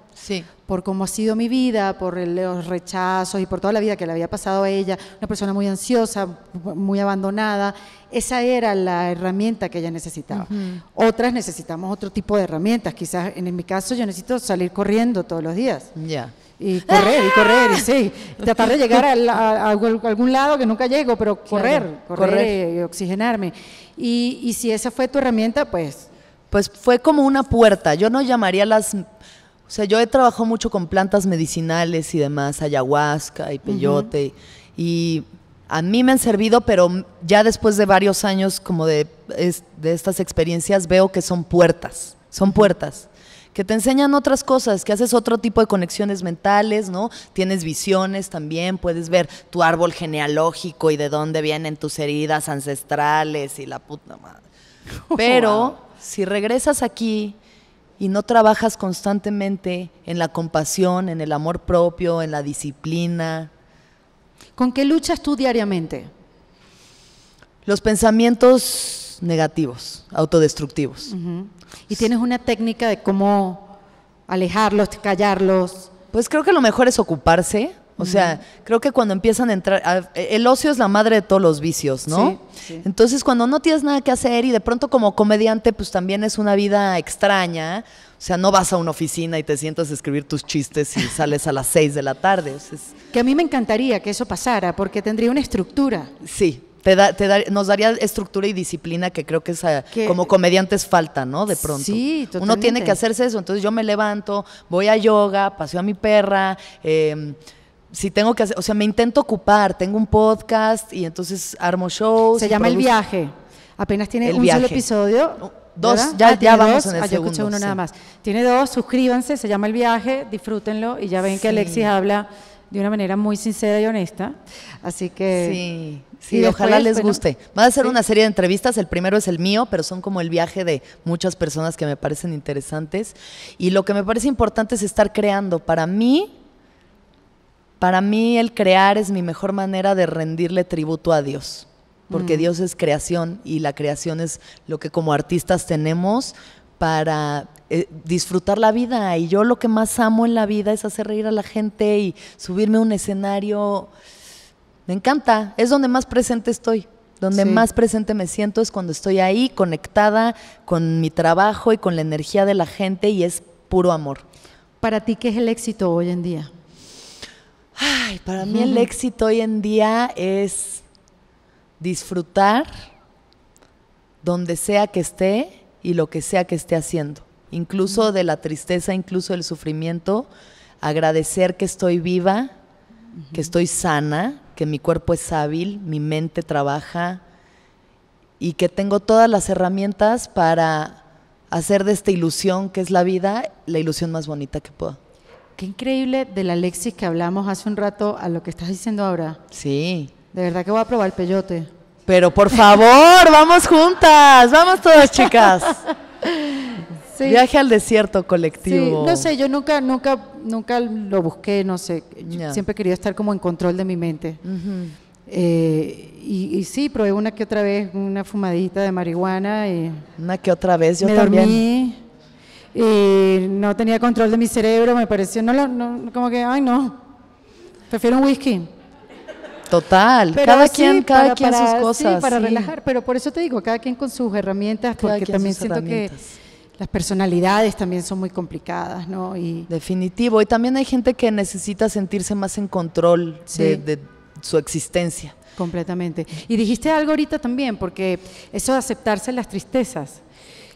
Por cómo ha sido mi vida, por los rechazos y por toda la vida que le había pasado a ella, una persona muy ansiosa, muy abandonada. Esa era la herramienta que ella necesitaba. Otras necesitamos otro tipo de herramientas. Quizás en mi caso yo necesito salir corriendo todos los días. Ya. y correr y correr y sí tratar de llegar a, algún lado que nunca llego pero correr correr, y oxigenarme y, y si esa fue tu herramienta pues pues fue como una puerta yo no llamaría las o sea, yo he trabajado mucho con plantas medicinales y demás, ayahuasca y peyote, y a mí me han servido, pero ya después de varios años como de, estas experiencias veo que son puertas, son puertas que te enseñan otras cosas, que haces otro tipo de conexiones mentales, ¿no? Tienes visiones también, puedes ver tu árbol genealógico y de dónde vienen tus heridas ancestrales y la puta madre. Oh, pero si regresas aquí y no trabajas constantemente en la compasión, en el amor propio, en la disciplina. ¿Con qué luchas tú diariamente? Los pensamientos negativos, autodestructivos. ¿Y tienes una técnica de cómo alejarlos, callarlos? Pues creo que lo mejor es ocuparse, o sea, creo que cuando empiezan a entrar, el ocio es la madre de todos los vicios, ¿no? Entonces, cuando no tienes nada que hacer y de pronto como comediante, pues también es una vida extraña. O sea, no vas a una oficina y te sientas a escribir tus chistes y sales a las seis de la tarde. Que a mí me encantaría que eso pasara, porque tendría una estructura. Sí, nos daría estructura y disciplina que creo que, como comediantes falta, ¿no? De pronto. Sí, totalmente. Uno tiene que hacerse eso. Entonces yo me levanto, voy a yoga, paseo a mi perra. Em, si tengo que hacer, o sea, me intento ocupar, tengo un podcast y entonces armo shows. Se llama El Viaje. Apenas tiene el un solo episodio. Dos, ya, ah, ya vamos en ah, el Yo escuché uno nada más. Tiene dos, suscríbanse, se llama El Viaje, disfrútenlo y ya ven que Alexis habla de una manera muy sincera y honesta. Así que... Sí. Sí, y ojalá les guste. Va a ser una serie de entrevistas. El primero es el mío, pero son como el viaje de muchas personas que me parecen interesantes. Y lo que me parece importante es estar creando. Para mí, para mí el crear es mi mejor manera de rendirle tributo a Dios, porque mm. Dios es creación y la creación es lo que como artistas tenemos para eh, disfrutar la vida. Y yo lo que más amo en la vida es hacer reír a la gente y subirme a un escenario. Me encanta, es donde más presente estoy. Donde más presente me siento es cuando estoy ahí conectada con mi trabajo y con la energía de la gente y es puro amor. Para ti, ¿qué es el éxito hoy en día? Ay, para mí el éxito hoy en día es disfrutar donde sea que esté y lo que sea que esté haciendo, incluso de la tristeza, incluso del sufrimiento, agradecer que estoy viva, que estoy sana, que mi cuerpo es hábil, mi mente trabaja y que tengo todas las herramientas para hacer de esta ilusión que es la vida la ilusión más bonita que puedo. Qué increíble de la Alexis que hablamos hace un rato a lo que estás diciendo ahora. Sí. De verdad que voy a probar el peyote. Pero por favor, vamos juntas, vamos todas chicas. Viaje al desierto colectivo. Sí, no sé, yo nunca, nunca, nunca lo busqué, no sé. Siempre quería estar como en control de mi mente. Eh, y, sí, probé una que otra vez, una fumadita de marihuana y. Una que otra vez, yo me también. Dormí y no tenía control de mi cerebro, me pareció, no, como que, ay no, prefiero un whisky. Total, cada quien, cada para, sus cosas. Sí, para relajar, pero por eso te digo, cada quien con sus herramientas, porque también siento que las personalidades también son muy complicadas, ¿no? Y Definitivo, y también hay gente que necesita sentirse más en control de su existencia. Completamente. Y dijiste algo ahorita también, porque eso de aceptarse las tristezas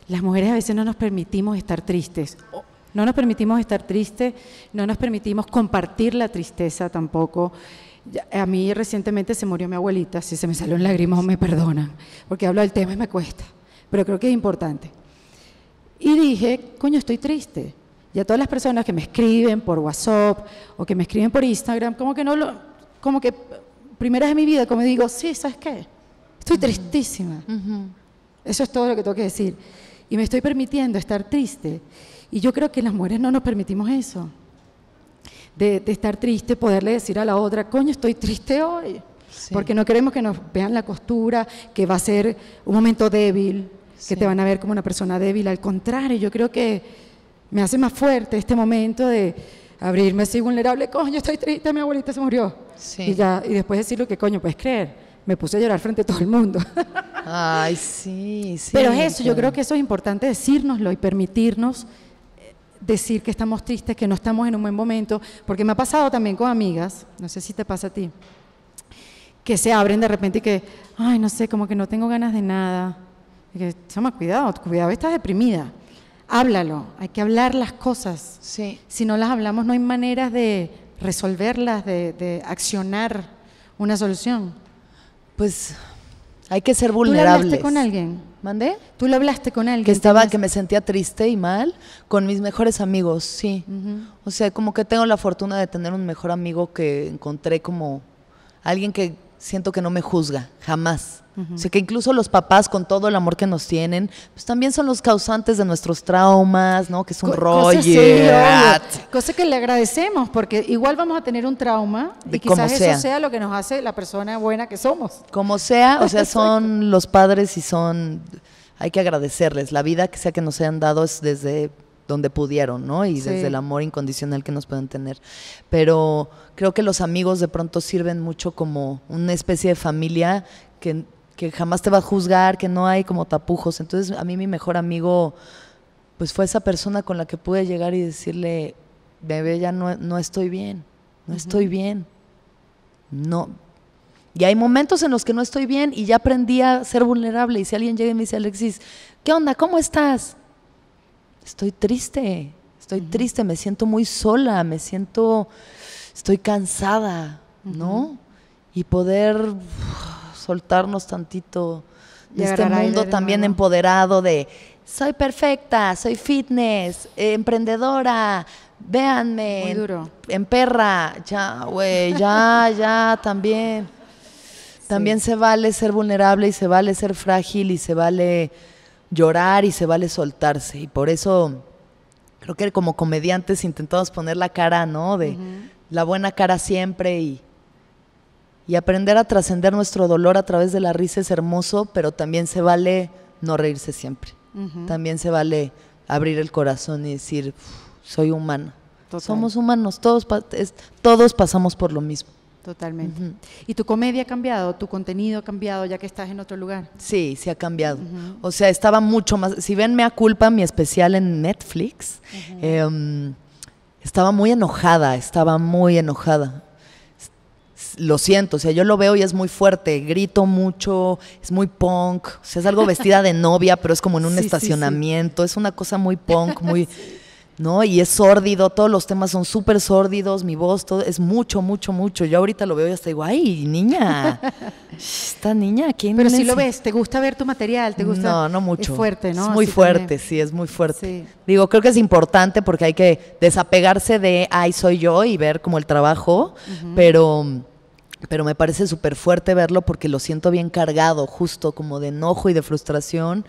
las mujeres a veces no nos permitimos estar tristes. No nos permitimos estar tristes, no nos permitimos compartir la tristeza tampoco. A mí recientemente se murió mi abuelita, si se me salió un lágrima me perdonan, porque hablo del tema y me cuesta, pero creo que es importante. Y dije, coño, estoy triste. Y a todas las personas que me escriben por WhatsApp o que me escriben por Instagram, como que no lo, como que primera de mi vida, como digo, sí, ¿sabes qué? Estoy tristísima. Eso es todo lo que tengo que decir y me estoy permitiendo estar triste. Y yo creo que las mujeres no nos permitimos eso. De, de estar triste, poderle decir a la otra, coño, estoy triste hoy. Porque no queremos que nos vean la costura, que va a ser un momento débil, que te van a ver como una persona débil. Al contrario, yo creo que me hace más fuerte este momento de abrirme así vulnerable, coño, estoy triste, mi abuelita se murió. Y, ya, y después decir lo que coño, puedes creer me puse a llorar frente a todo el mundo. Ay, sí, sí. Pero es eso, yo creo que eso es importante decírnoslo y permitirnos eh, decir que estamos tristes, que no estamos en un buen momento, porque me ha pasado también con amigas, no sé si te pasa a ti, que se abren de repente y que, ay, no sé, como que no tengo ganas de nada. Y que, chama, cuidado, cuidado, estás deprimida. Háblalo, hay que hablar las cosas. Sí. Si no las hablamos, no hay maneras de resolverlas, de accionar una solución. Pues hay que ser vulnerables. ¿Tú hablaste con alguien? ¿Mandé? ¿Tú lo hablaste con alguien? Que estaba, que, me sentía triste y mal, con mis mejores amigos, sí. O sea, como que tengo la fortuna de tener un mejor amigo que encontré como alguien que siento que no me juzga, jamás. O sea, que incluso los papás, con todo el amor que nos tienen, pues también son los causantes de nuestros traumas, ¿no? Que es un rollo. Ah. Cosa, que le agradecemos, porque igual vamos a tener un trauma y quizás eso sea lo que nos hace la persona buena que somos. Como sea, o sea, son los padres y son. Hay que agradecerles. La vida que sea que nos hayan dado es desde donde pudieron, ¿no? Y desde el amor incondicional que nos pueden tener. Pero creo que los amigos de pronto sirven mucho como una especie de familia que que jamás te va a juzgar, que no hay como tapujos. Entonces a mí mi mejor amigo, pues fue esa persona con la que pude llegar y decirle, bebé, ya no, no estoy bien, no estoy bien. No. Y hay momentos en los que no estoy bien y ya aprendí a ser vulnerable. Y si alguien llega y me dice, Alexis, ¿qué onda? ¿Cómo estás? Estoy triste, estoy triste, me siento muy sola, me siento, estoy cansada, ¿no? Y poder soltarnos tantito de este mundo también empoderado de soy perfecta, soy fitness, eh, emprendedora, véanme. duro. En perra, ya, güey, ya, ya, también. También se vale ser vulnerable y se vale ser frágil y se vale llorar y se vale soltarse. Y por eso creo que como comediantes intentamos poner la cara, ¿no? De la buena cara siempre y y aprender a trascender nuestro dolor a través de la risa es hermoso, pero también se vale no reírse siempre. También se vale abrir el corazón y decir, soy humana. Somos humanos, todos, todos pasamos por lo mismo. Totalmente. ¿Y tu comedia ha cambiado? ¿Tu contenido ha cambiado ya que estás en otro lugar? Sí, se ha cambiado. O sea, estaba mucho más. Si ven a Culpa, mi especial en Netflix, em, estaba muy enojada, estaba muy enojada lo siento, o sea, yo lo veo y es muy fuerte, grito mucho, es muy punk, o sea, es algo vestida de novia, pero es como en un estacionamiento, es una cosa muy punk, muy... ¿no? Y es sórdido, todos los temas son súper sórdidos, mi voz todo, es mucho, mucho, mucho. Yo ahorita lo veo y hasta digo, ay, niña, esta niña, ¿quién Pero si lo ves, ¿te gusta ver tu material? ¿Te gusta? No, no mucho. Es fuerte, ¿no? Es muy fuerte, sí, es muy fuerte. Digo, creo que es importante porque hay que desapegarse de, ay, soy yo y ver como el trabajo, pero... Pero me parece súper fuerte verlo porque lo siento bien cargado, justo como de enojo y de frustración.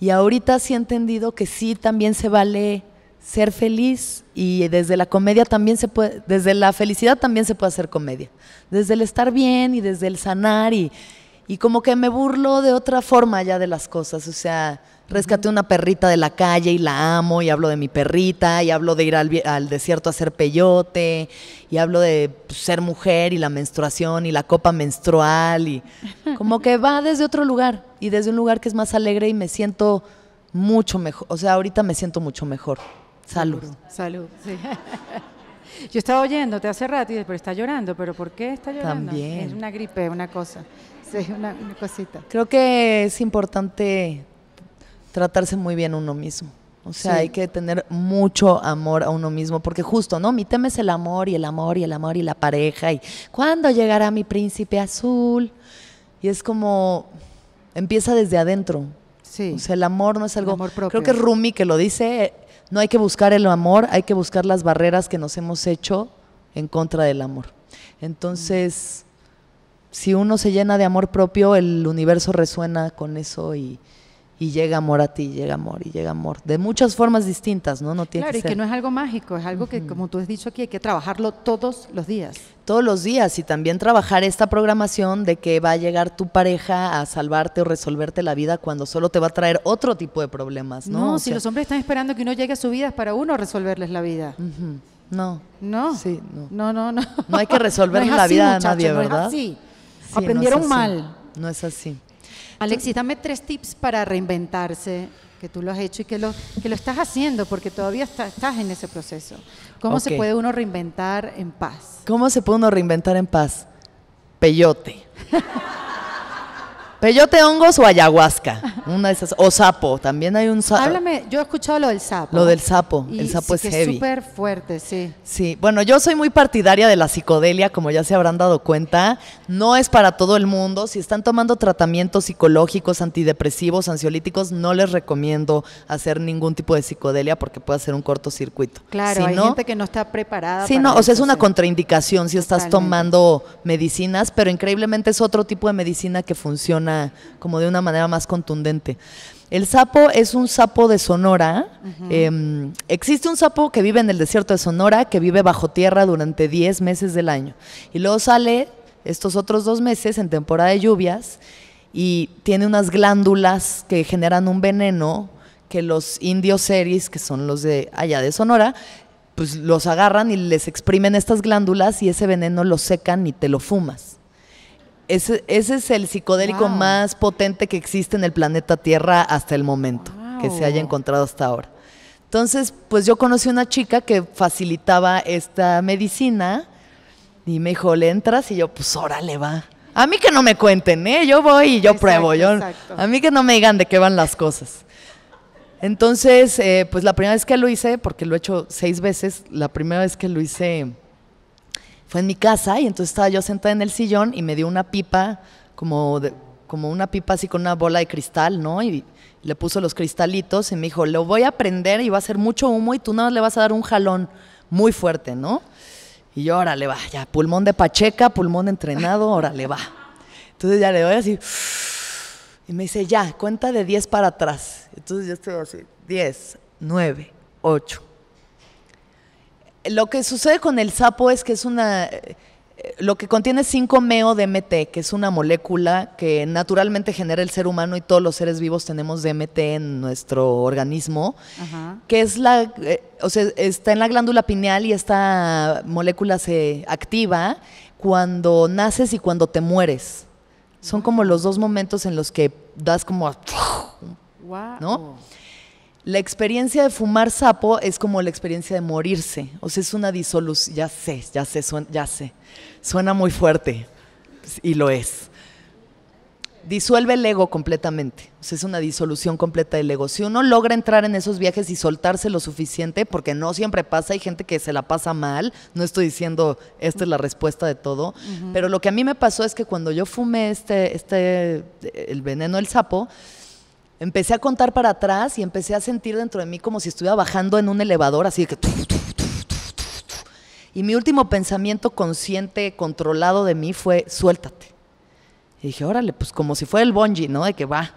Y ahorita sí he entendido que sí también se vale ser feliz y desde la comedia también se puede, desde la felicidad también se puede hacer comedia, desde el estar bien y desde el sanar y, como que me burlo de otra forma ya de las cosas, o sea, rescate una perrita de la calle y la amo y hablo de mi perrita y hablo de ir al, desierto a hacer peyote y hablo de pues, ser mujer y la menstruación y la copa menstrual y como que va desde otro lugar y desde un lugar que es más alegre y me siento mucho mejor, o sea, ahorita me siento mucho mejor. Salud. Salud. Sí. Yo estaba oyéndote hace rato y dije, pero está llorando, pero ¿por qué está llorando? También. Es una gripe, una cosa. Sí, una, cosita. Creo que es importante tratarse muy bien uno mismo. O sea, hay que tener mucho amor a uno mismo, porque justo, ¿no? Mi tema es el amor y el amor y el amor y la pareja y ¿cuándo llegará mi príncipe azul? Y es como, empieza desde adentro. Sí. O sea, el amor no es algo... Creo que Rumi que lo dice, no hay que buscar el amor, hay que buscar las barreras que nos hemos hecho en contra del amor. Entonces, si uno se llena de amor propio, el universo resuena con eso y, y llega amor a ti, llega amor y llega amor. De muchas formas distintas, ¿no? No tiene claro, que y que no es algo mágico, es algo que, como tú has dicho aquí, hay que trabajarlo todos los días. Todos los días y también trabajar esta programación de que va a llegar tu pareja a salvarte o resolverte la vida cuando solo te va a traer otro tipo de problemas, ¿no? No, si los hombres están esperando que uno llegue a su vida es para uno resolverles la vida. No. No. Sí, no. No, no, no. No hay que resolver la vida a nadie, ¿verdad? es así. Sí, Aprendieron no es así. mal. No es así. Alexis, dame tres tips para reinventarse, que tú lo has hecho y que lo, que estás haciendo, porque todavía estás en ese proceso. ¿Cómo se puede uno reinventar en paz? ¿Cómo se puede uno reinventar en paz? Peyote. Peyote, hongos o ayahuasca. Una de esas. O sapo, también hay un sapo. Háblame, yo he escuchado lo del sapo. Lo del sapo, el sapo es que Es fuerte, sí. Sí, bueno, yo soy muy partidaria de la psicodelia, como ya se habrán dado cuenta. No es para todo el mundo. Si están tomando tratamientos psicológicos, antidepresivos, ansiolíticos, no les recomiendo hacer ningún tipo de psicodelia porque puede ser un cortocircuito. Claro, hay gente que no está preparada. Sí, no, o sea, es una contraindicación si estás tomando medicinas, pero increíblemente es otro tipo de medicina que funciona como de una manera más contundente. El sapo es un sapo de Sonora. Em, existe un sapo que vive en el desierto de Sonora, que vive bajo tierra durante 10 meses del año. Y luego sale estos otros dos meses en temporada de lluvias y tiene unas glándulas que generan un veneno que los indios seris, que son los de allá de Sonora, pues los agarran y les exprimen estas glándulas y ese veneno lo secan y te lo fumas. Ese, es el psicodélico más potente que existe en el planeta Tierra hasta el momento, que se haya encontrado hasta ahora. Entonces, pues yo conocí una chica que facilitaba esta medicina y me dijo, ¿le entras? Y yo, pues órale, va. A mí que no me cuenten, ¿eh? Yo voy y yo pruebo. Yo, a mí que no me digan de qué van las cosas. Entonces, eh, pues la primera vez que lo hice, porque lo he hecho seis veces, la primera vez que lo hice fue en mi casa y entonces estaba yo sentada en el sillón y me dio una pipa como como una pipa así con una bola de cristal, ¿no? Y le puso los cristalitos y me dijo, lo voy a prender y va a ser mucho humo y tú nada más le vas a dar un jalón muy fuerte, ¿no? Y yo, órale, va, ya, pulmón de pacheca, pulmón entrenado, órale, va. Entonces ya le doy así, y me dice, ya, cuenta de 10 para atrás. Entonces yo estoy así, 10, 9, 8, lo que sucede con el sapo es que es una... Eh, lo que contiene 5-meo DMT, que es una molécula que naturalmente genera el ser humano y todos los seres vivos tenemos DMT en nuestro organismo, que es la, eh, o sea, está en la glándula pineal y esta molécula se activa cuando naces y cuando te mueres. Son como los dos momentos en los que das como, ¿no? Wow. La experiencia de fumar sapo es como la experiencia de morirse, o sea, es una disolución, ya sé, ya sé, suena, ya sé, suena muy fuerte pues, y lo es. Disuelve el ego completamente, o sea, es una disolución completa del ego. Si uno logra entrar en esos viajes y soltarse lo suficiente, porque no siempre pasa, hay gente que se la pasa mal, no estoy diciendo esta es la respuesta de todo, pero lo que a mí me pasó es que cuando yo fumé este, este, el veneno del sapo, empecé a contar para atrás y empecé a sentir dentro de mí como si estuviera bajando en un elevador, así de que... Y mi último pensamiento consciente, controlado de mí fue, suéltate. Y dije, órale, pues como si fuera el bungee, ¿no? De que va.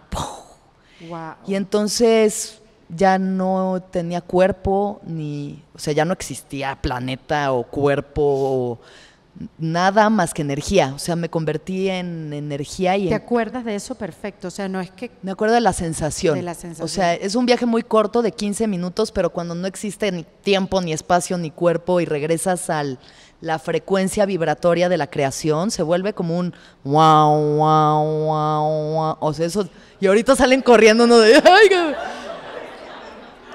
Y entonces ya no tenía cuerpo, ni, o sea, ya no existía planeta o cuerpo. O, nada más que energía. O sea, me convertí en energía y... ¿Te acuerdas de eso? Perfecto. O sea, no es que... Me acuerdo de la sensación. O sea, es un viaje muy corto de 15 minutos, pero cuando no existe ni tiempo, ni espacio, ni cuerpo y regresas al la frecuencia vibratoria de la creación, se vuelve como un... wow, wow, wow, wow. O sea, eso... Y ahorita salen corriendo uno de...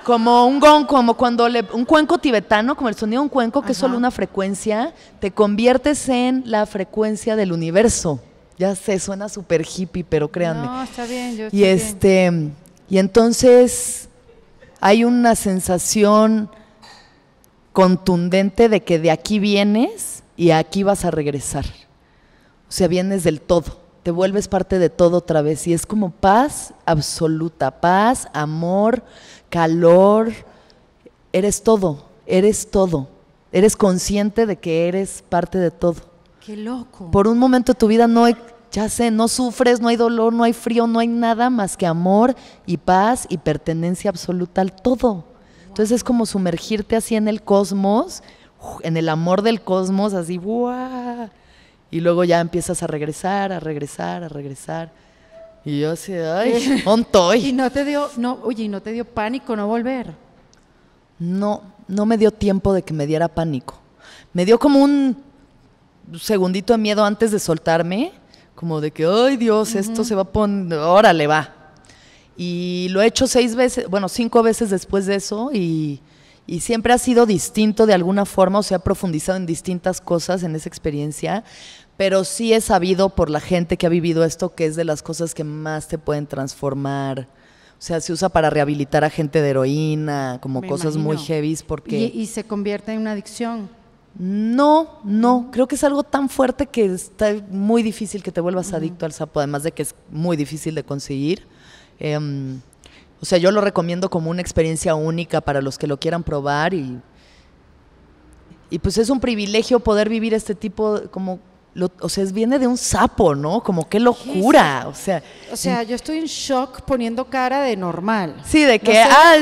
Como un gong, como cuando un cuenco tibetano, como el sonido de un cuenco, que es solo una frecuencia, te conviertes en la frecuencia del universo. Ya sé, suena súper hippie, pero créanme. No, está bien, yo Y este, y entonces hay una sensación contundente de que de aquí vienes y aquí vas a regresar. O sea, vienes del todo, te vuelves parte de todo otra vez y es como paz absoluta, paz, amor, calor, eres todo, eres todo. Eres consciente de que eres parte de todo. Qué loco. Por un momento de tu vida no hay, ya sé, no sufres, no hay dolor, no hay frío, no hay nada más que amor y paz y pertenencia absoluta al todo. Entonces es como sumergirte así en el cosmos, en el amor del cosmos, así, ¡buah! Y luego ya empiezas a regresar, a regresar, a regresar. Y yo así, ay, ontoy. y no te dio, no, oye, no te dio pánico no volver. No, no me dio tiempo de que me diera pánico. Me dio como un segundito de miedo antes de soltarme, como de que, ay Dios, esto se va a poner, órale, va. Y lo he hecho seis veces, bueno, cinco veces después de eso y, y siempre ha sido distinto de alguna forma, o se ha profundizado en distintas cosas en esa experiencia, pero sí he sabido por la gente que ha vivido esto que es de las cosas que más te pueden transformar. O sea, se usa para rehabilitar a gente de heroína, como cosas muy heavies porque... ¿Y, se convierte en una adicción. No, no, creo que es algo tan fuerte que está muy difícil que te vuelvas adicto al sapo, además de que es muy difícil de conseguir. Em, o sea, yo lo recomiendo como una experiencia única para los que lo quieran probar y, y pues es un privilegio poder vivir este tipo, como o sea, viene de un sapo, ¿no? Como qué locura, o sea. O sea, yo estoy en shock poniendo cara de normal. Sí, de que, ah,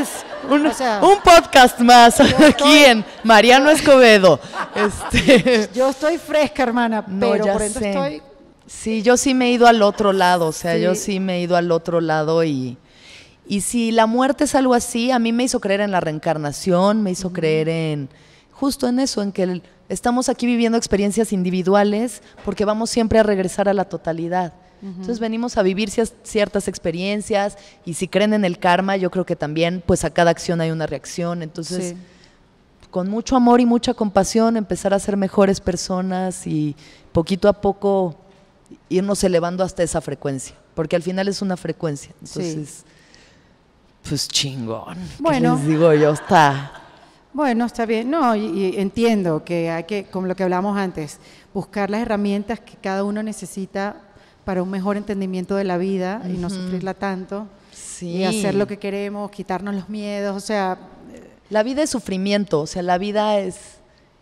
un, podcast más aquí en Mariano Escobedo. Este. Yo estoy fresca, hermana, pero por sé. estoy... Sí, yo sí me he ido al otro lado, o sea, yo sí me he ido al otro lado y... Y si la muerte es algo así, a mí me hizo creer en la reencarnación, me hizo creer en... Justo en eso, en que... El, Estamos aquí viviendo experiencias individuales porque vamos siempre a regresar a la totalidad. Entonces venimos a vivir ciertas experiencias y si creen en el karma, yo creo que también pues a cada acción hay una reacción. Entonces, con mucho amor y mucha compasión, empezar a ser mejores personas y poquito a poco irnos elevando hasta esa frecuencia, porque al final es una frecuencia. Entonces, pues chingón. Bueno. les digo yo, está bueno, está bien. No, y, entiendo que hay que, como lo que hablamos antes, buscar las herramientas que cada uno necesita para un mejor entendimiento de la vida y no sufrirla tanto. Sí. Y hacer lo que queremos, quitarnos los miedos, o sea... Eh. La vida es sufrimiento, o sea, la vida es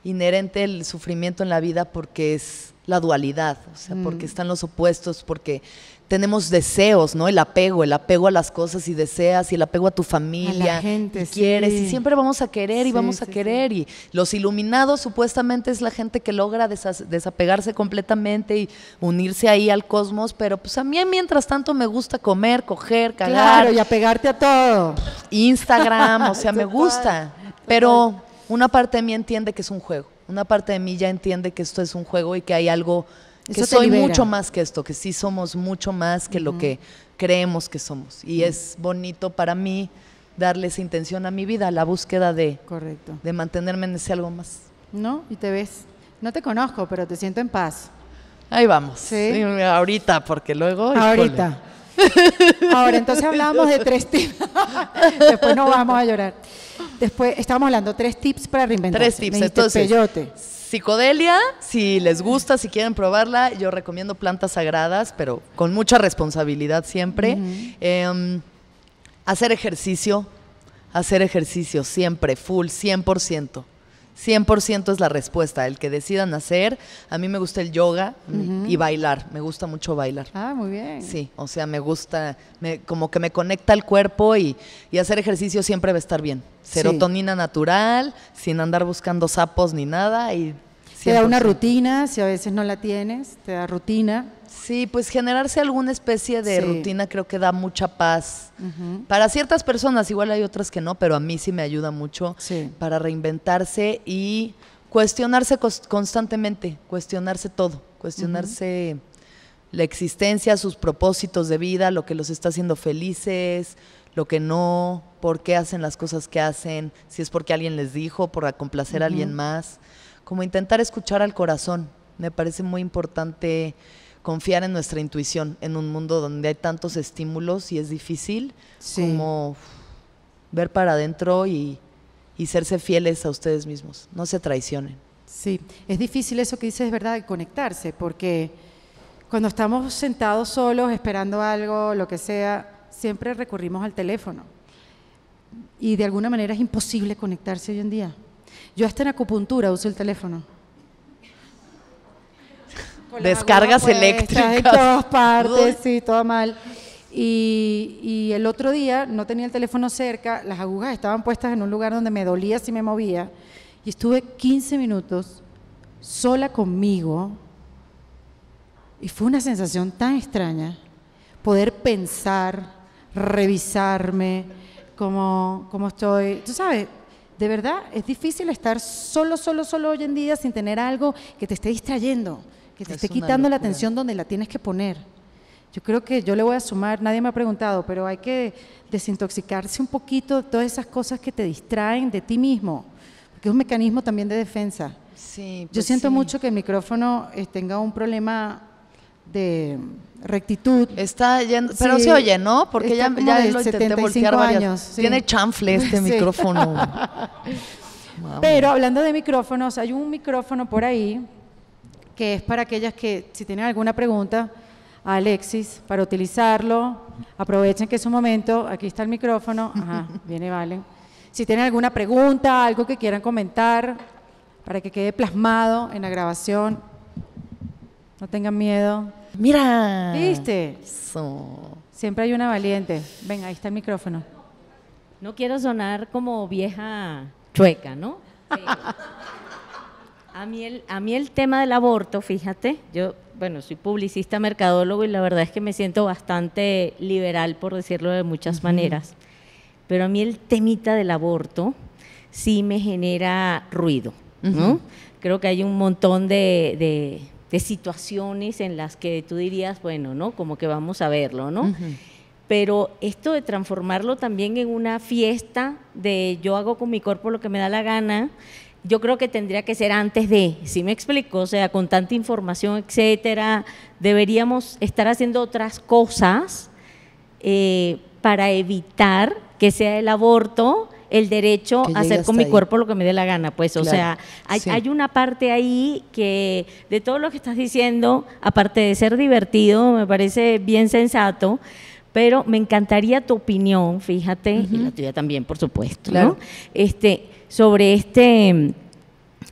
inherente el sufrimiento en la vida porque es la dualidad, o sea, porque mm. están los opuestos, porque tenemos deseos, ¿no? El apego, el apego a las cosas y deseas y el apego a tu familia. A la gente, quieres y siempre vamos a querer y vamos a querer y los iluminados supuestamente es la gente que logra desapegarse completamente y unirse ahí al cosmos, pero pues a mí mientras tanto me gusta comer, coger, cagar. Claro, y apegarte a todo. Instagram, o sea, me gusta, pero una parte de mí entiende que es un juego. Una parte de mí ya entiende que esto es un juego y que hay algo que soy mucho más que esto, que sí somos mucho más que lo que creemos que somos. Y es bonito para mí darle esa intención a mi vida, la búsqueda de, Correcto. de mantenerme en ese algo más. ¿No? Y te ves. No te conozco, pero te siento en paz. Ahí vamos. ¿Sí? ahorita, porque luego. Ahorita. Ahora, entonces hablábamos de tres temas. Después no vamos a llorar. Después estábamos hablando tres tips para reinventar. Tres tips, entonces. Psicodelia, si les gusta, si quieren probarla, yo recomiendo plantas sagradas, pero con mucha responsabilidad siempre. Em, hacer ejercicio, hacer ejercicio siempre, full, 100%. 100% es la respuesta, el que decidan hacer. A mí me gusta el yoga y bailar, me gusta mucho bailar. Ah, muy bien. Sí, o sea, me gusta, como que me conecta el cuerpo y, y, hacer ejercicio siempre va a estar bien. Serotonina natural, sin andar buscando sapos ni nada y te da una rutina, si a veces no la tienes, te da rutina. Sí, pues generarse alguna especie de rutina creo que da mucha paz. Para ciertas personas, igual hay otras que no, pero a mí sí me ayuda mucho para reinventarse y cuestionarse constantemente, cuestionarse todo, cuestionarse la existencia, sus propósitos de vida, lo que los está haciendo felices, lo que no, por qué hacen las cosas que hacen, si es porque alguien les dijo, por complacer a alguien más como intentar escuchar al corazón. Me parece muy importante confiar en nuestra intuición en un mundo donde hay tantos estímulos y es difícil como ver para adentro y, y serse fieles a ustedes mismos. No se traicionen. Sí, es difícil eso que dices, es verdad, conectarse, porque cuando estamos sentados solos, esperando algo, lo que sea, siempre recurrimos al teléfono. Y de alguna manera es imposible conectarse hoy en día. Yo hasta en acupuntura uso el teléfono. Descargas eléctricas. En todas partes, sí, todo mal. Y, el otro día no tenía el teléfono cerca, las agujas estaban puestas en un lugar donde me dolía si me movía. Y estuve 15 minutos sola conmigo. Y fue una sensación tan extraña poder pensar, revisarme, cómo, cómo estoy. Tú sabes, de verdad, es difícil estar solo, solo, solo hoy en día sin tener algo que te esté distrayendo, que te esté quitando la atención donde la tienes que poner. Yo creo que yo le voy a sumar, nadie me ha preguntado, pero hay que desintoxicarse un poquito de todas esas cosas que te distraen de ti mismo, que es un mecanismo también de defensa. Sí, yo pues siento mucho que el micrófono eh, tenga un problema de rectitud. Está pero se oye, ¿no? Porque ya, ya lo Años, Tiene chanfle este micrófono. pero hablando de micrófonos, hay un micrófono por ahí que es para aquellas que si tienen alguna pregunta a Alexis para utilizarlo, aprovechen que es un momento, aquí está el micrófono, ajá, viene vale Si tienen alguna pregunta, algo que quieran comentar para que quede plasmado en la grabación, no tengan miedo. Mira. ¿Viste? Siempre hay una valiente. Venga, ahí está el micrófono. No quiero sonar como vieja chueca, ¿no? Eh, a mí, el, a mí el tema del aborto, fíjate, yo, bueno, soy publicista, mercadólogo y la verdad es que me siento bastante liberal, por decirlo de muchas maneras, pero a mí el temita del aborto sí me genera ruido, ¿no? Creo que hay un montón de situaciones en las que tú dirías, bueno, ¿no? Como que vamos a verlo, ¿no? Pero esto de transformarlo también en una fiesta de yo hago con mi cuerpo lo que me da la gana, yo creo que tendría que ser antes de, si me explico, o sea, con tanta información, etcétera, deberíamos estar haciendo otras cosas eh, para evitar que sea el aborto el derecho a hacer con mi cuerpo lo que me dé la gana, pues, o sea, hay, una parte ahí que de todo lo que estás diciendo, aparte de ser divertido, me parece bien sensato, pero me encantaría tu opinión, fíjate, y la tuya también, por supuesto, ¿no? Este, sobre este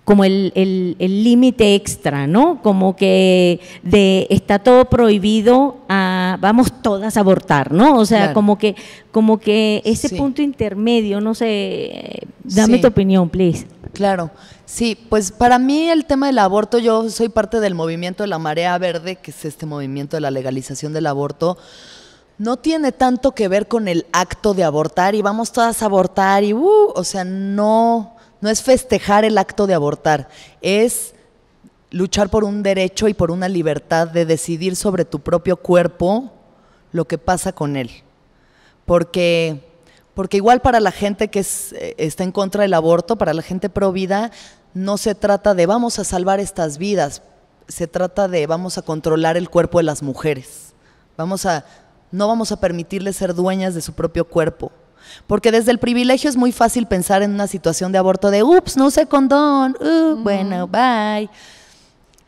como el límite extra, ¿no? Como que de está todo prohibido a vamos todas a abortar, ¿no? O sea, como que como que ese punto intermedio, no sé, dame tu opinión, please. Claro. Sí, pues para mí el tema del aborto, yo soy parte del movimiento de la marea verde, que es este movimiento de la legalización del aborto no tiene tanto que ver con el acto de abortar y vamos todas a abortar y, uh, o sea, no, no es festejar el acto de abortar, es luchar por un derecho y por una libertad de decidir sobre tu propio cuerpo lo que pasa con él. Porque, igual para la gente que eh, está en contra del aborto, para la gente pro vida, no se trata de vamos a salvar estas vidas, se trata de vamos a controlar el cuerpo de las mujeres. Vamos a, no vamos a permitirles ser dueñas de su propio cuerpo. Porque desde el privilegio es muy fácil pensar en una situación de aborto de, ups, no usé condón, uh, bueno, bye.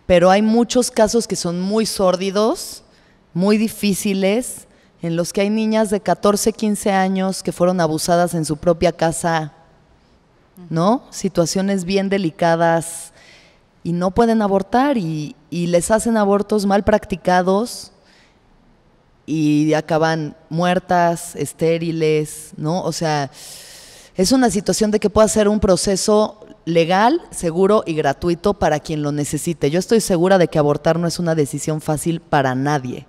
Pero hay muchos casos que son muy sórdidos, muy difíciles, en los que hay niñas de 14, 15 años que fueron abusadas en su propia casa, ¿no? Situaciones bien delicadas y no pueden abortar y les hacen abortos mal practicados y acaban muertas, estériles, ¿no? O sea, es una situación de que pueda ser un proceso legal, seguro y gratuito para quien lo necesite. Yo estoy segura de que abortar no es una decisión fácil para nadie.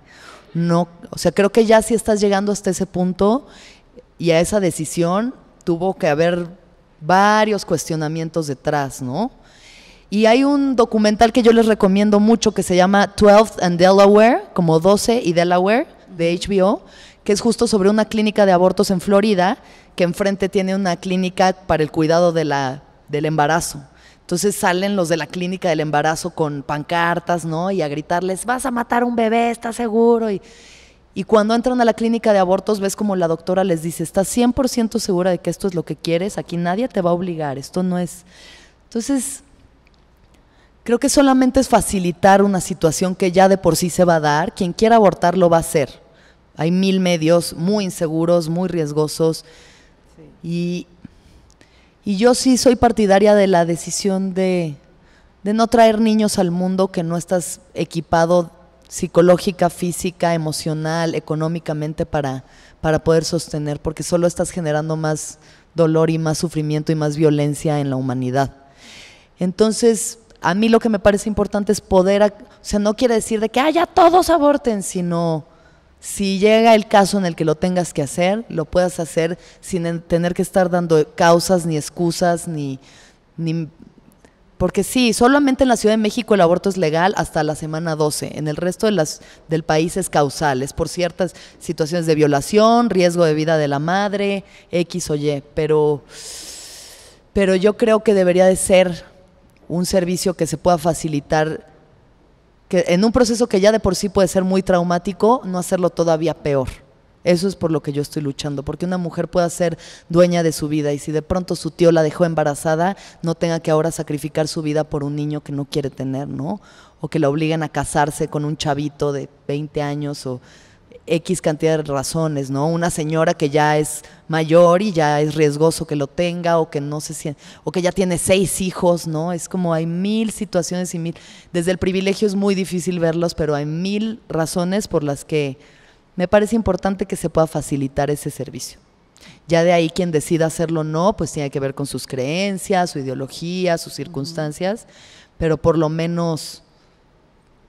No, o sea, creo que ya si estás llegando hasta ese punto y a esa decisión tuvo que haber varios cuestionamientos detrás, ¿no? Y hay un documental que yo les recomiendo mucho que se llama 12th and Delaware, como 12 y Delaware, de HBO, que es justo sobre una clínica de abortos en Florida, que enfrente tiene una clínica para el cuidado del embarazo. Entonces salen los de la clínica del embarazo con pancartas, ¿no? Y a gritarles, vas a matar un bebé, estás seguro. Y, y cuando entran a la clínica de abortos, ves como la doctora les dice, estás 100% segura de que esto es lo que quieres, aquí nadie te va a obligar, esto no es... Entonces, Creo que solamente es facilitar una situación que ya de por sí se va a dar. Quien quiera abortar lo va a hacer. Hay mil medios muy inseguros, muy riesgosos. Y, y, yo sí soy partidaria de la decisión de, de no traer niños al mundo que no estás equipado psicológica, física, emocional, económicamente para, para poder sostener, porque solo estás generando más dolor y más sufrimiento y más violencia en la humanidad. Entonces, a mí lo que me parece importante es poder, o sea, no quiere decir de que, haya ah, todos aborten, sino si llega el caso en el que lo tengas que hacer, lo puedas hacer sin tener que estar dando causas ni excusas, ni, Porque sí, solamente en la Ciudad de México el aborto es legal hasta la semana 12. En el resto de las, del país es causal, es por ciertas situaciones de violación, riesgo de vida de la madre, X o Y. Pero, pero yo creo que debería de ser un servicio que se pueda facilitar, que en un proceso que ya de por sí puede ser muy traumático, no hacerlo todavía peor. Eso es por lo que yo estoy luchando, porque una mujer pueda ser dueña de su vida y si de pronto su tío la dejó embarazada, no tenga que ahora sacrificar su vida por un niño que no quiere tener, ¿no? O que la obliguen a casarse con un chavito de 20 años o X cantidad de razones, ¿no? Una señora que ya es mayor y ya es riesgoso que lo tenga o que no se siente, o que ya tiene seis hijos, ¿no? Es como hay mil situaciones y mil. Desde el privilegio es muy difícil verlos, pero hay mil razones por las que me parece importante que se pueda facilitar ese servicio. Ya de ahí quien decida hacerlo o no, pues tiene que ver con sus creencias, su ideología, sus circunstancias, pero por lo menos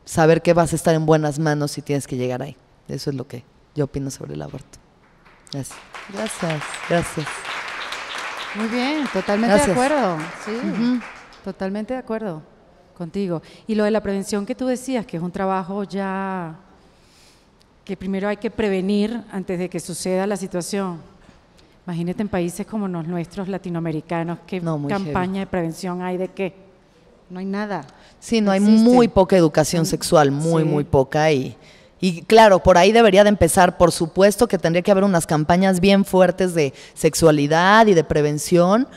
saber que vas a estar en buenas manos si tienes que llegar ahí. Eso es lo que yo opino sobre el aborto. Gracias. Gracias, gracias. Muy bien, totalmente de acuerdo. Sí, totalmente de acuerdo contigo. Y lo de la prevención que tú decías, que es un trabajo ya que primero hay que prevenir antes de que suceda la situación. Imagínate en países como los nuestros latinoamericanos, qué campaña de prevención hay de qué. No hay nada. Sí, no, hay muy poca educación sexual, muy, muy poca ahí. Y claro, por ahí debería de empezar. Por supuesto que tendría que haber unas campañas bien fuertes de sexualidad y de prevención,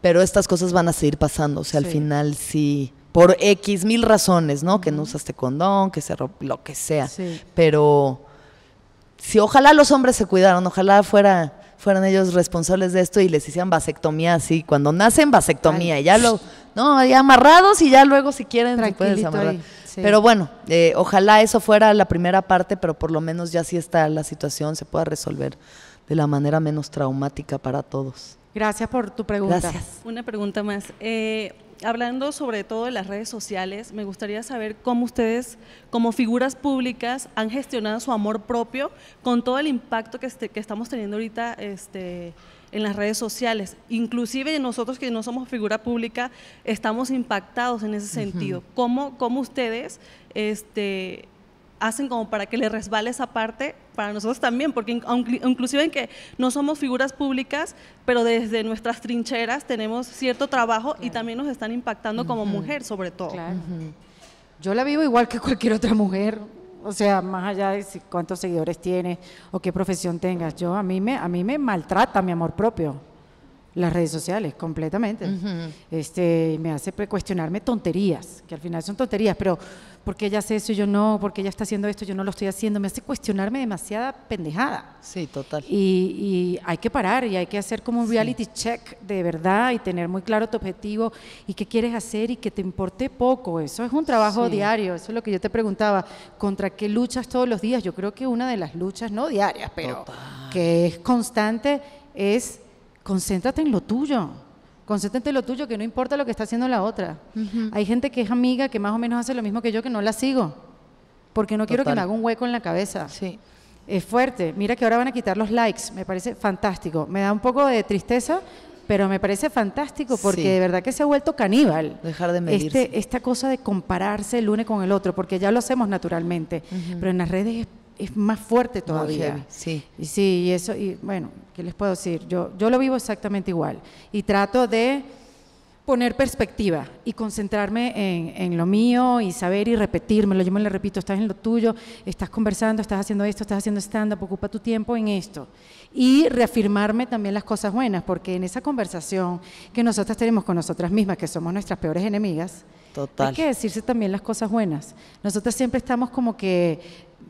pero estas cosas van a seguir pasando. O sea, al final sí, por X mil razones, ¿no? Que no usaste condón, que se lo que sea. Pero si ojalá los hombres se cuidaran, ojalá fueran ellos responsables de esto y les hicieran vasectomía así, cuando nacen vasectomía, y ya lo, no, ya amarrados y ya luego si quieren se amarrar. Pero bueno, eh, ojalá eso fuera la primera parte, pero por lo menos ya sí está la situación, se pueda resolver de la manera menos traumática para todos. Gracias por tu pregunta. Gracias. Una pregunta más. Eh, hablando sobre todo de las redes sociales, me gustaría saber cómo ustedes, como figuras públicas, han gestionado su amor propio con todo el impacto que, este, que estamos teniendo ahorita este, en las redes sociales. Inclusive nosotros que no somos figura pública estamos impactados en ese sentido. ¿Cómo, ustedes este, hacen como para que le resbale esa parte para nosotros también? Porque inclusive en que no somos figuras públicas, pero desde nuestras trincheras tenemos cierto trabajo y también nos están impactando como mujer sobre todo. Yo la vivo igual que cualquier otra mujer o sea, más allá de si cuántos seguidores tienes o qué profesión tengas. Yo a mí me a mí me maltrata mi amor propio las redes sociales, completamente. este, me hace cuestionarme tonterías, que al final son tonterías, pero porque ella hace eso y yo no? porque ella está haciendo esto y yo no lo estoy haciendo? Me hace cuestionarme demasiada pendejada. Sí, total. Y, hay que parar y hay que hacer como un reality check de verdad y tener muy claro tu objetivo y qué quieres hacer y que te importe poco. Eso es un trabajo diario, eso es lo que yo te preguntaba. ¿Contra qué luchas todos los días? Yo creo que una de las luchas, no diarias, pero que es constante, es concéntrate en lo tuyo. Concéntrate en lo tuyo, que no importa lo que está haciendo la otra. Hay gente que es amiga, que más o menos hace lo mismo que yo, que no la sigo. Porque no quiero que me haga un hueco en la cabeza. Sí. Es fuerte. Mira que ahora van a quitar los likes. Me parece fantástico. Me da un poco de tristeza, pero me parece fantástico porque de verdad que se ha vuelto caníbal. Dejar de medirse. Este, esta cosa de compararse el uno con el otro, porque ya lo hacemos naturalmente, pero en las redes es es más fuerte todavía. sí. Y sí, y eso, y bueno, ¿qué les puedo decir? Yo, yo lo vivo exactamente igual. Y trato de poner perspectiva y concentrarme en, lo mío y saber y repetírmelo. Yo me lo repito, estás en lo tuyo, estás conversando, estás haciendo esto, estás haciendo stand-up, ocupa tu tiempo en esto. Y reafirmarme también las cosas buenas, porque en esa conversación que nosotras tenemos con nosotras mismas, que somos nuestras peores enemigas, hay que decirse también las cosas buenas. Nosotras siempre estamos como que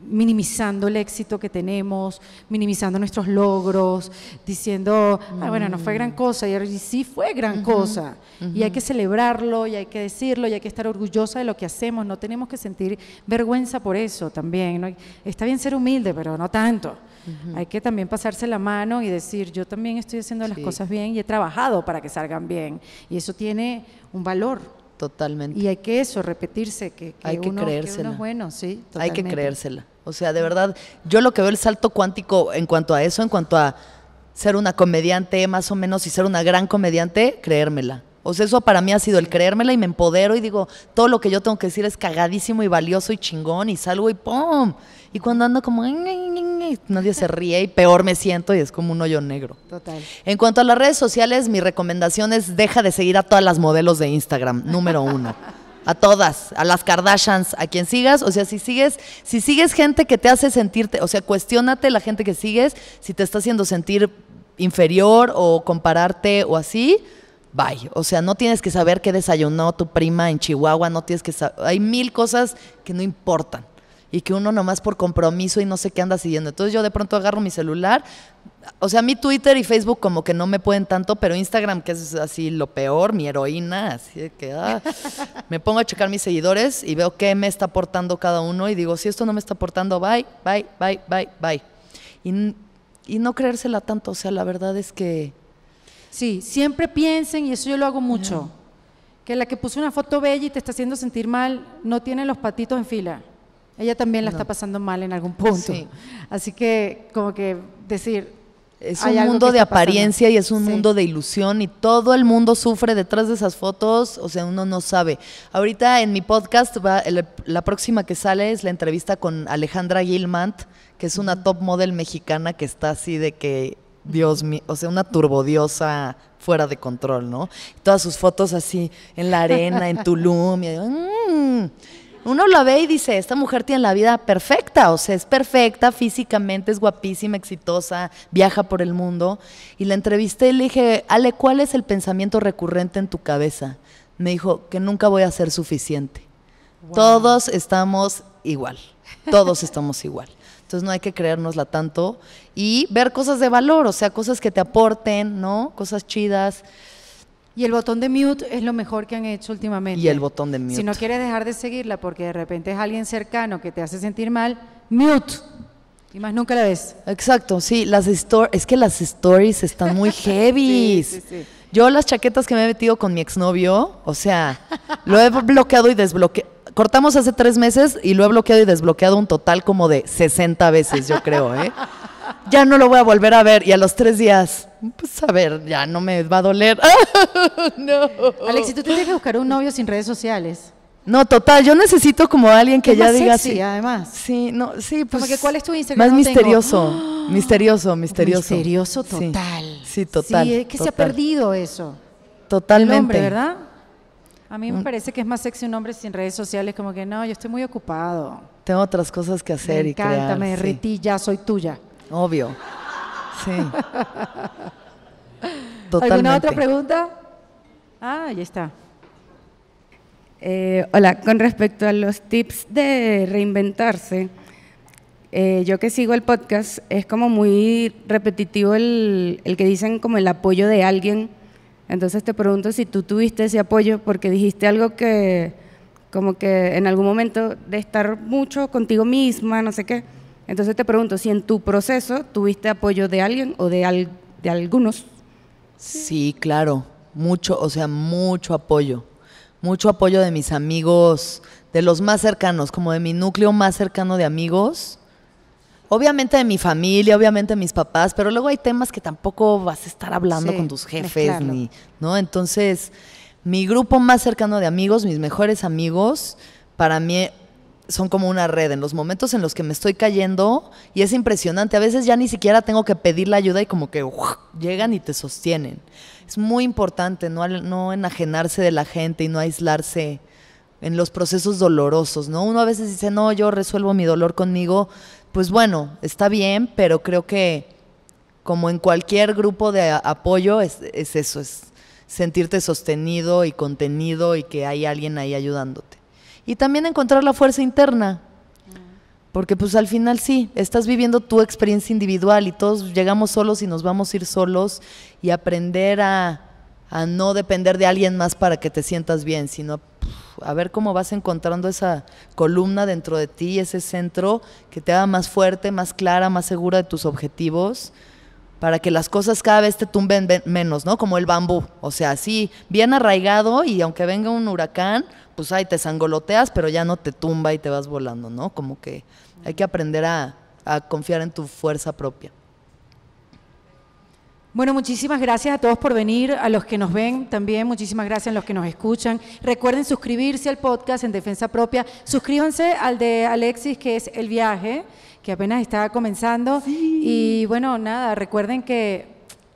minimizando el éxito que tenemos, minimizando nuestros logros, diciendo, bueno, no fue gran mm. cosa, y sí fue gran cosa, y hay que celebrarlo, y hay que decirlo, y hay que estar orgullosa de lo que hacemos, no tenemos que sentir vergüenza por eso también. Está bien ser humilde, pero no tanto. Hay que también pasarse la mano y decir, yo también estoy haciendo las cosas bien y he trabajado para que salgan bien, y eso tiene un valor. Totalmente. Y hay que eso, repetirse, que, hay que uno, creérsela. bueno, sí. Hay que creérsela. O sea, de verdad, yo lo que veo el salto cuántico en cuanto a eso, en cuanto a ser una comediante más o menos y ser una gran comediante, creérmela. O sea, eso para mí ha sido el creérmela y me empodero y digo, todo lo que yo tengo que decir es cagadísimo y valioso y chingón y salgo y ¡pum! Y cuando ando como... ¡ay, y nadie se ríe y peor me siento y es como un hoyo negro. En cuanto a las redes sociales, mi recomendación es deja de seguir a todas las modelos de Instagram, número uno. a todas, a las Kardashians, a quien sigas, o sea, si sigues, si sigues gente que te hace sentirte, o sea, cuestiónate la gente que sigues, si te está haciendo sentir inferior o compararte o así, bye. O sea, no tienes que saber qué desayunó tu prima en Chihuahua, no tienes que saber. Hay mil cosas que no importan y que uno nomás por compromiso y no sé qué anda siguiendo. Entonces yo de pronto agarro mi celular, o sea, mi Twitter y Facebook como que no me pueden tanto, pero Instagram, que es así lo peor, mi heroína, así que ah, me pongo a checar mis seguidores y veo qué me está aportando cada uno y digo, si esto no me está aportando, bye, bye, bye, bye, bye. Y, no creérsela tanto, o sea, la verdad es que... Sí, siempre piensen, y eso yo lo hago mucho, que la que puse una foto bella y te está haciendo sentir mal, no tiene los patitos en fila. Ella también la está pasando mal en algún punto. Así que como que decir... Es un mundo de apariencia y es un mundo de ilusión y todo el mundo sufre detrás de esas fotos, o sea, uno no sabe. Ahorita en mi podcast, la próxima que sale es la entrevista con Alejandra Gilmant, que es una top model mexicana que está así de que Dios mío, o sea, una turbodiosa fuera de control, ¿no? Todas sus fotos así en la arena, en Tulum, y, mm". Uno la ve y dice, esta mujer tiene la vida perfecta, o sea, es perfecta físicamente, es guapísima, exitosa, viaja por el mundo. Y la entrevisté y le dije, Ale, ¿cuál es el pensamiento recurrente en tu cabeza? Me dijo, que nunca voy a ser suficiente. Todos estamos igual, todos estamos igual. Entonces no hay que creérnosla tanto y ver cosas de valor, o sea, cosas que te aporten, ¿no? Cosas chidas. Y el botón de mute es lo mejor que han hecho últimamente. Y el botón de mute. Si no quieres dejar de seguirla porque de repente es alguien cercano que te hace sentir mal, mute. Y más nunca la ves. Exacto, sí, las es que las stories están muy heavy. Yo las chaquetas que me he metido con mi exnovio, o sea, lo he bloqueado y desbloqueado. Cortamos hace tres meses y lo he bloqueado y desbloqueado un total como de 60 veces, yo creo, ¿eh? Ya no lo voy a volver a ver y a los tres días pues a ver, ya no me va a doler. no. Alex, tú tienes que buscar un novio sin redes sociales? No, total, yo necesito como alguien que ya diga sexy, sí. además. Sí, no, sí, pues. cuál es tu Instagram. Más misterioso, misterioso, misterioso. Misterioso total. Sí, total. Sí, es que se ha perdido eso. Totalmente. hombre, ¿verdad? A mí me mm. parece que es más sexy un hombre sin redes sociales, como que no, yo estoy muy ocupado. Tengo otras cosas que hacer y crear. Me me ya soy tuya. Obvio. Sí. ¿Alguna otra pregunta? Ah, ya está. Eh, hola, con respecto a los tips de reinventarse, eh, yo que sigo el podcast, es como muy repetitivo el, el, que dicen como el apoyo de alguien. Entonces te pregunto si tú tuviste ese apoyo porque dijiste algo que como que en algún momento de estar mucho contigo misma, no sé qué, entonces te pregunto, si en tu proceso tuviste apoyo de alguien o de, de algunos. Sí, claro, mucho, o sea, mucho apoyo. Mucho apoyo de mis amigos, de los más cercanos, como de mi núcleo más cercano de amigos. Obviamente de mi familia, obviamente de mis papás, pero luego hay temas que tampoco vas a estar hablando con tus jefes, ni, ¿no? Entonces, mi grupo más cercano de amigos, mis mejores amigos, para mí son como una red. En los momentos en los que me estoy cayendo, y es impresionante, a veces ya ni siquiera tengo que pedir la ayuda y como que llegan y te sostienen. Es muy importante no, no enajenarse de la gente y no aislarse en los procesos dolorosos, ¿no? Uno a veces dice, no, yo resuelvo mi dolor conmigo. Pues bueno, está bien, pero creo que como en cualquier grupo de apoyo es eso, es sentirte sostenido y contenido y que hay alguien ahí ayudándote. Y también encontrar la fuerza interna, porque pues al final sí, estás viviendo tu experiencia individual y todos llegamos solos y nos vamos a ir solos y aprender a, a no depender de alguien más para que te sientas bien, sino a ver cómo vas encontrando esa columna dentro de ti, ese centro que te haga más fuerte, más clara, más segura de tus objetivos para que las cosas cada vez te tumben menos, ¿no? Como el bambú, o sea, así, bien arraigado y aunque venga un huracán, pues ahí te sangoloteas, pero ya no te tumba y te vas volando, ¿no? Como que hay que aprender a, a confiar en tu fuerza propia. Bueno, muchísimas gracias a todos por venir, a los que nos ven también, muchísimas gracias a los que nos escuchan. Recuerden suscribirse al podcast en Defensa Propia, suscríbanse al de Alexis, que es El Viaje que apenas estaba comenzando. Y bueno, nada, recuerden que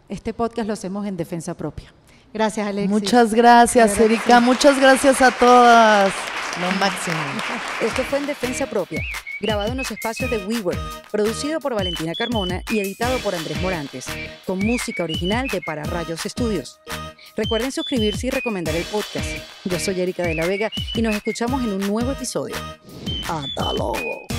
este podcast lo hacemos en defensa propia. Gracias, Alexis. Muchas gracias, Erika. Muchas gracias a todas. Lo máximo. Esto fue en defensa propia, grabado en los espacios de WeWork, producido por Valentina Carmona y editado por Andrés Morantes, con música original de Para Rayos Estudios. Recuerden suscribirse y recomendar el podcast. Yo soy Erika de la Vega y nos escuchamos en un nuevo episodio. Hasta luego.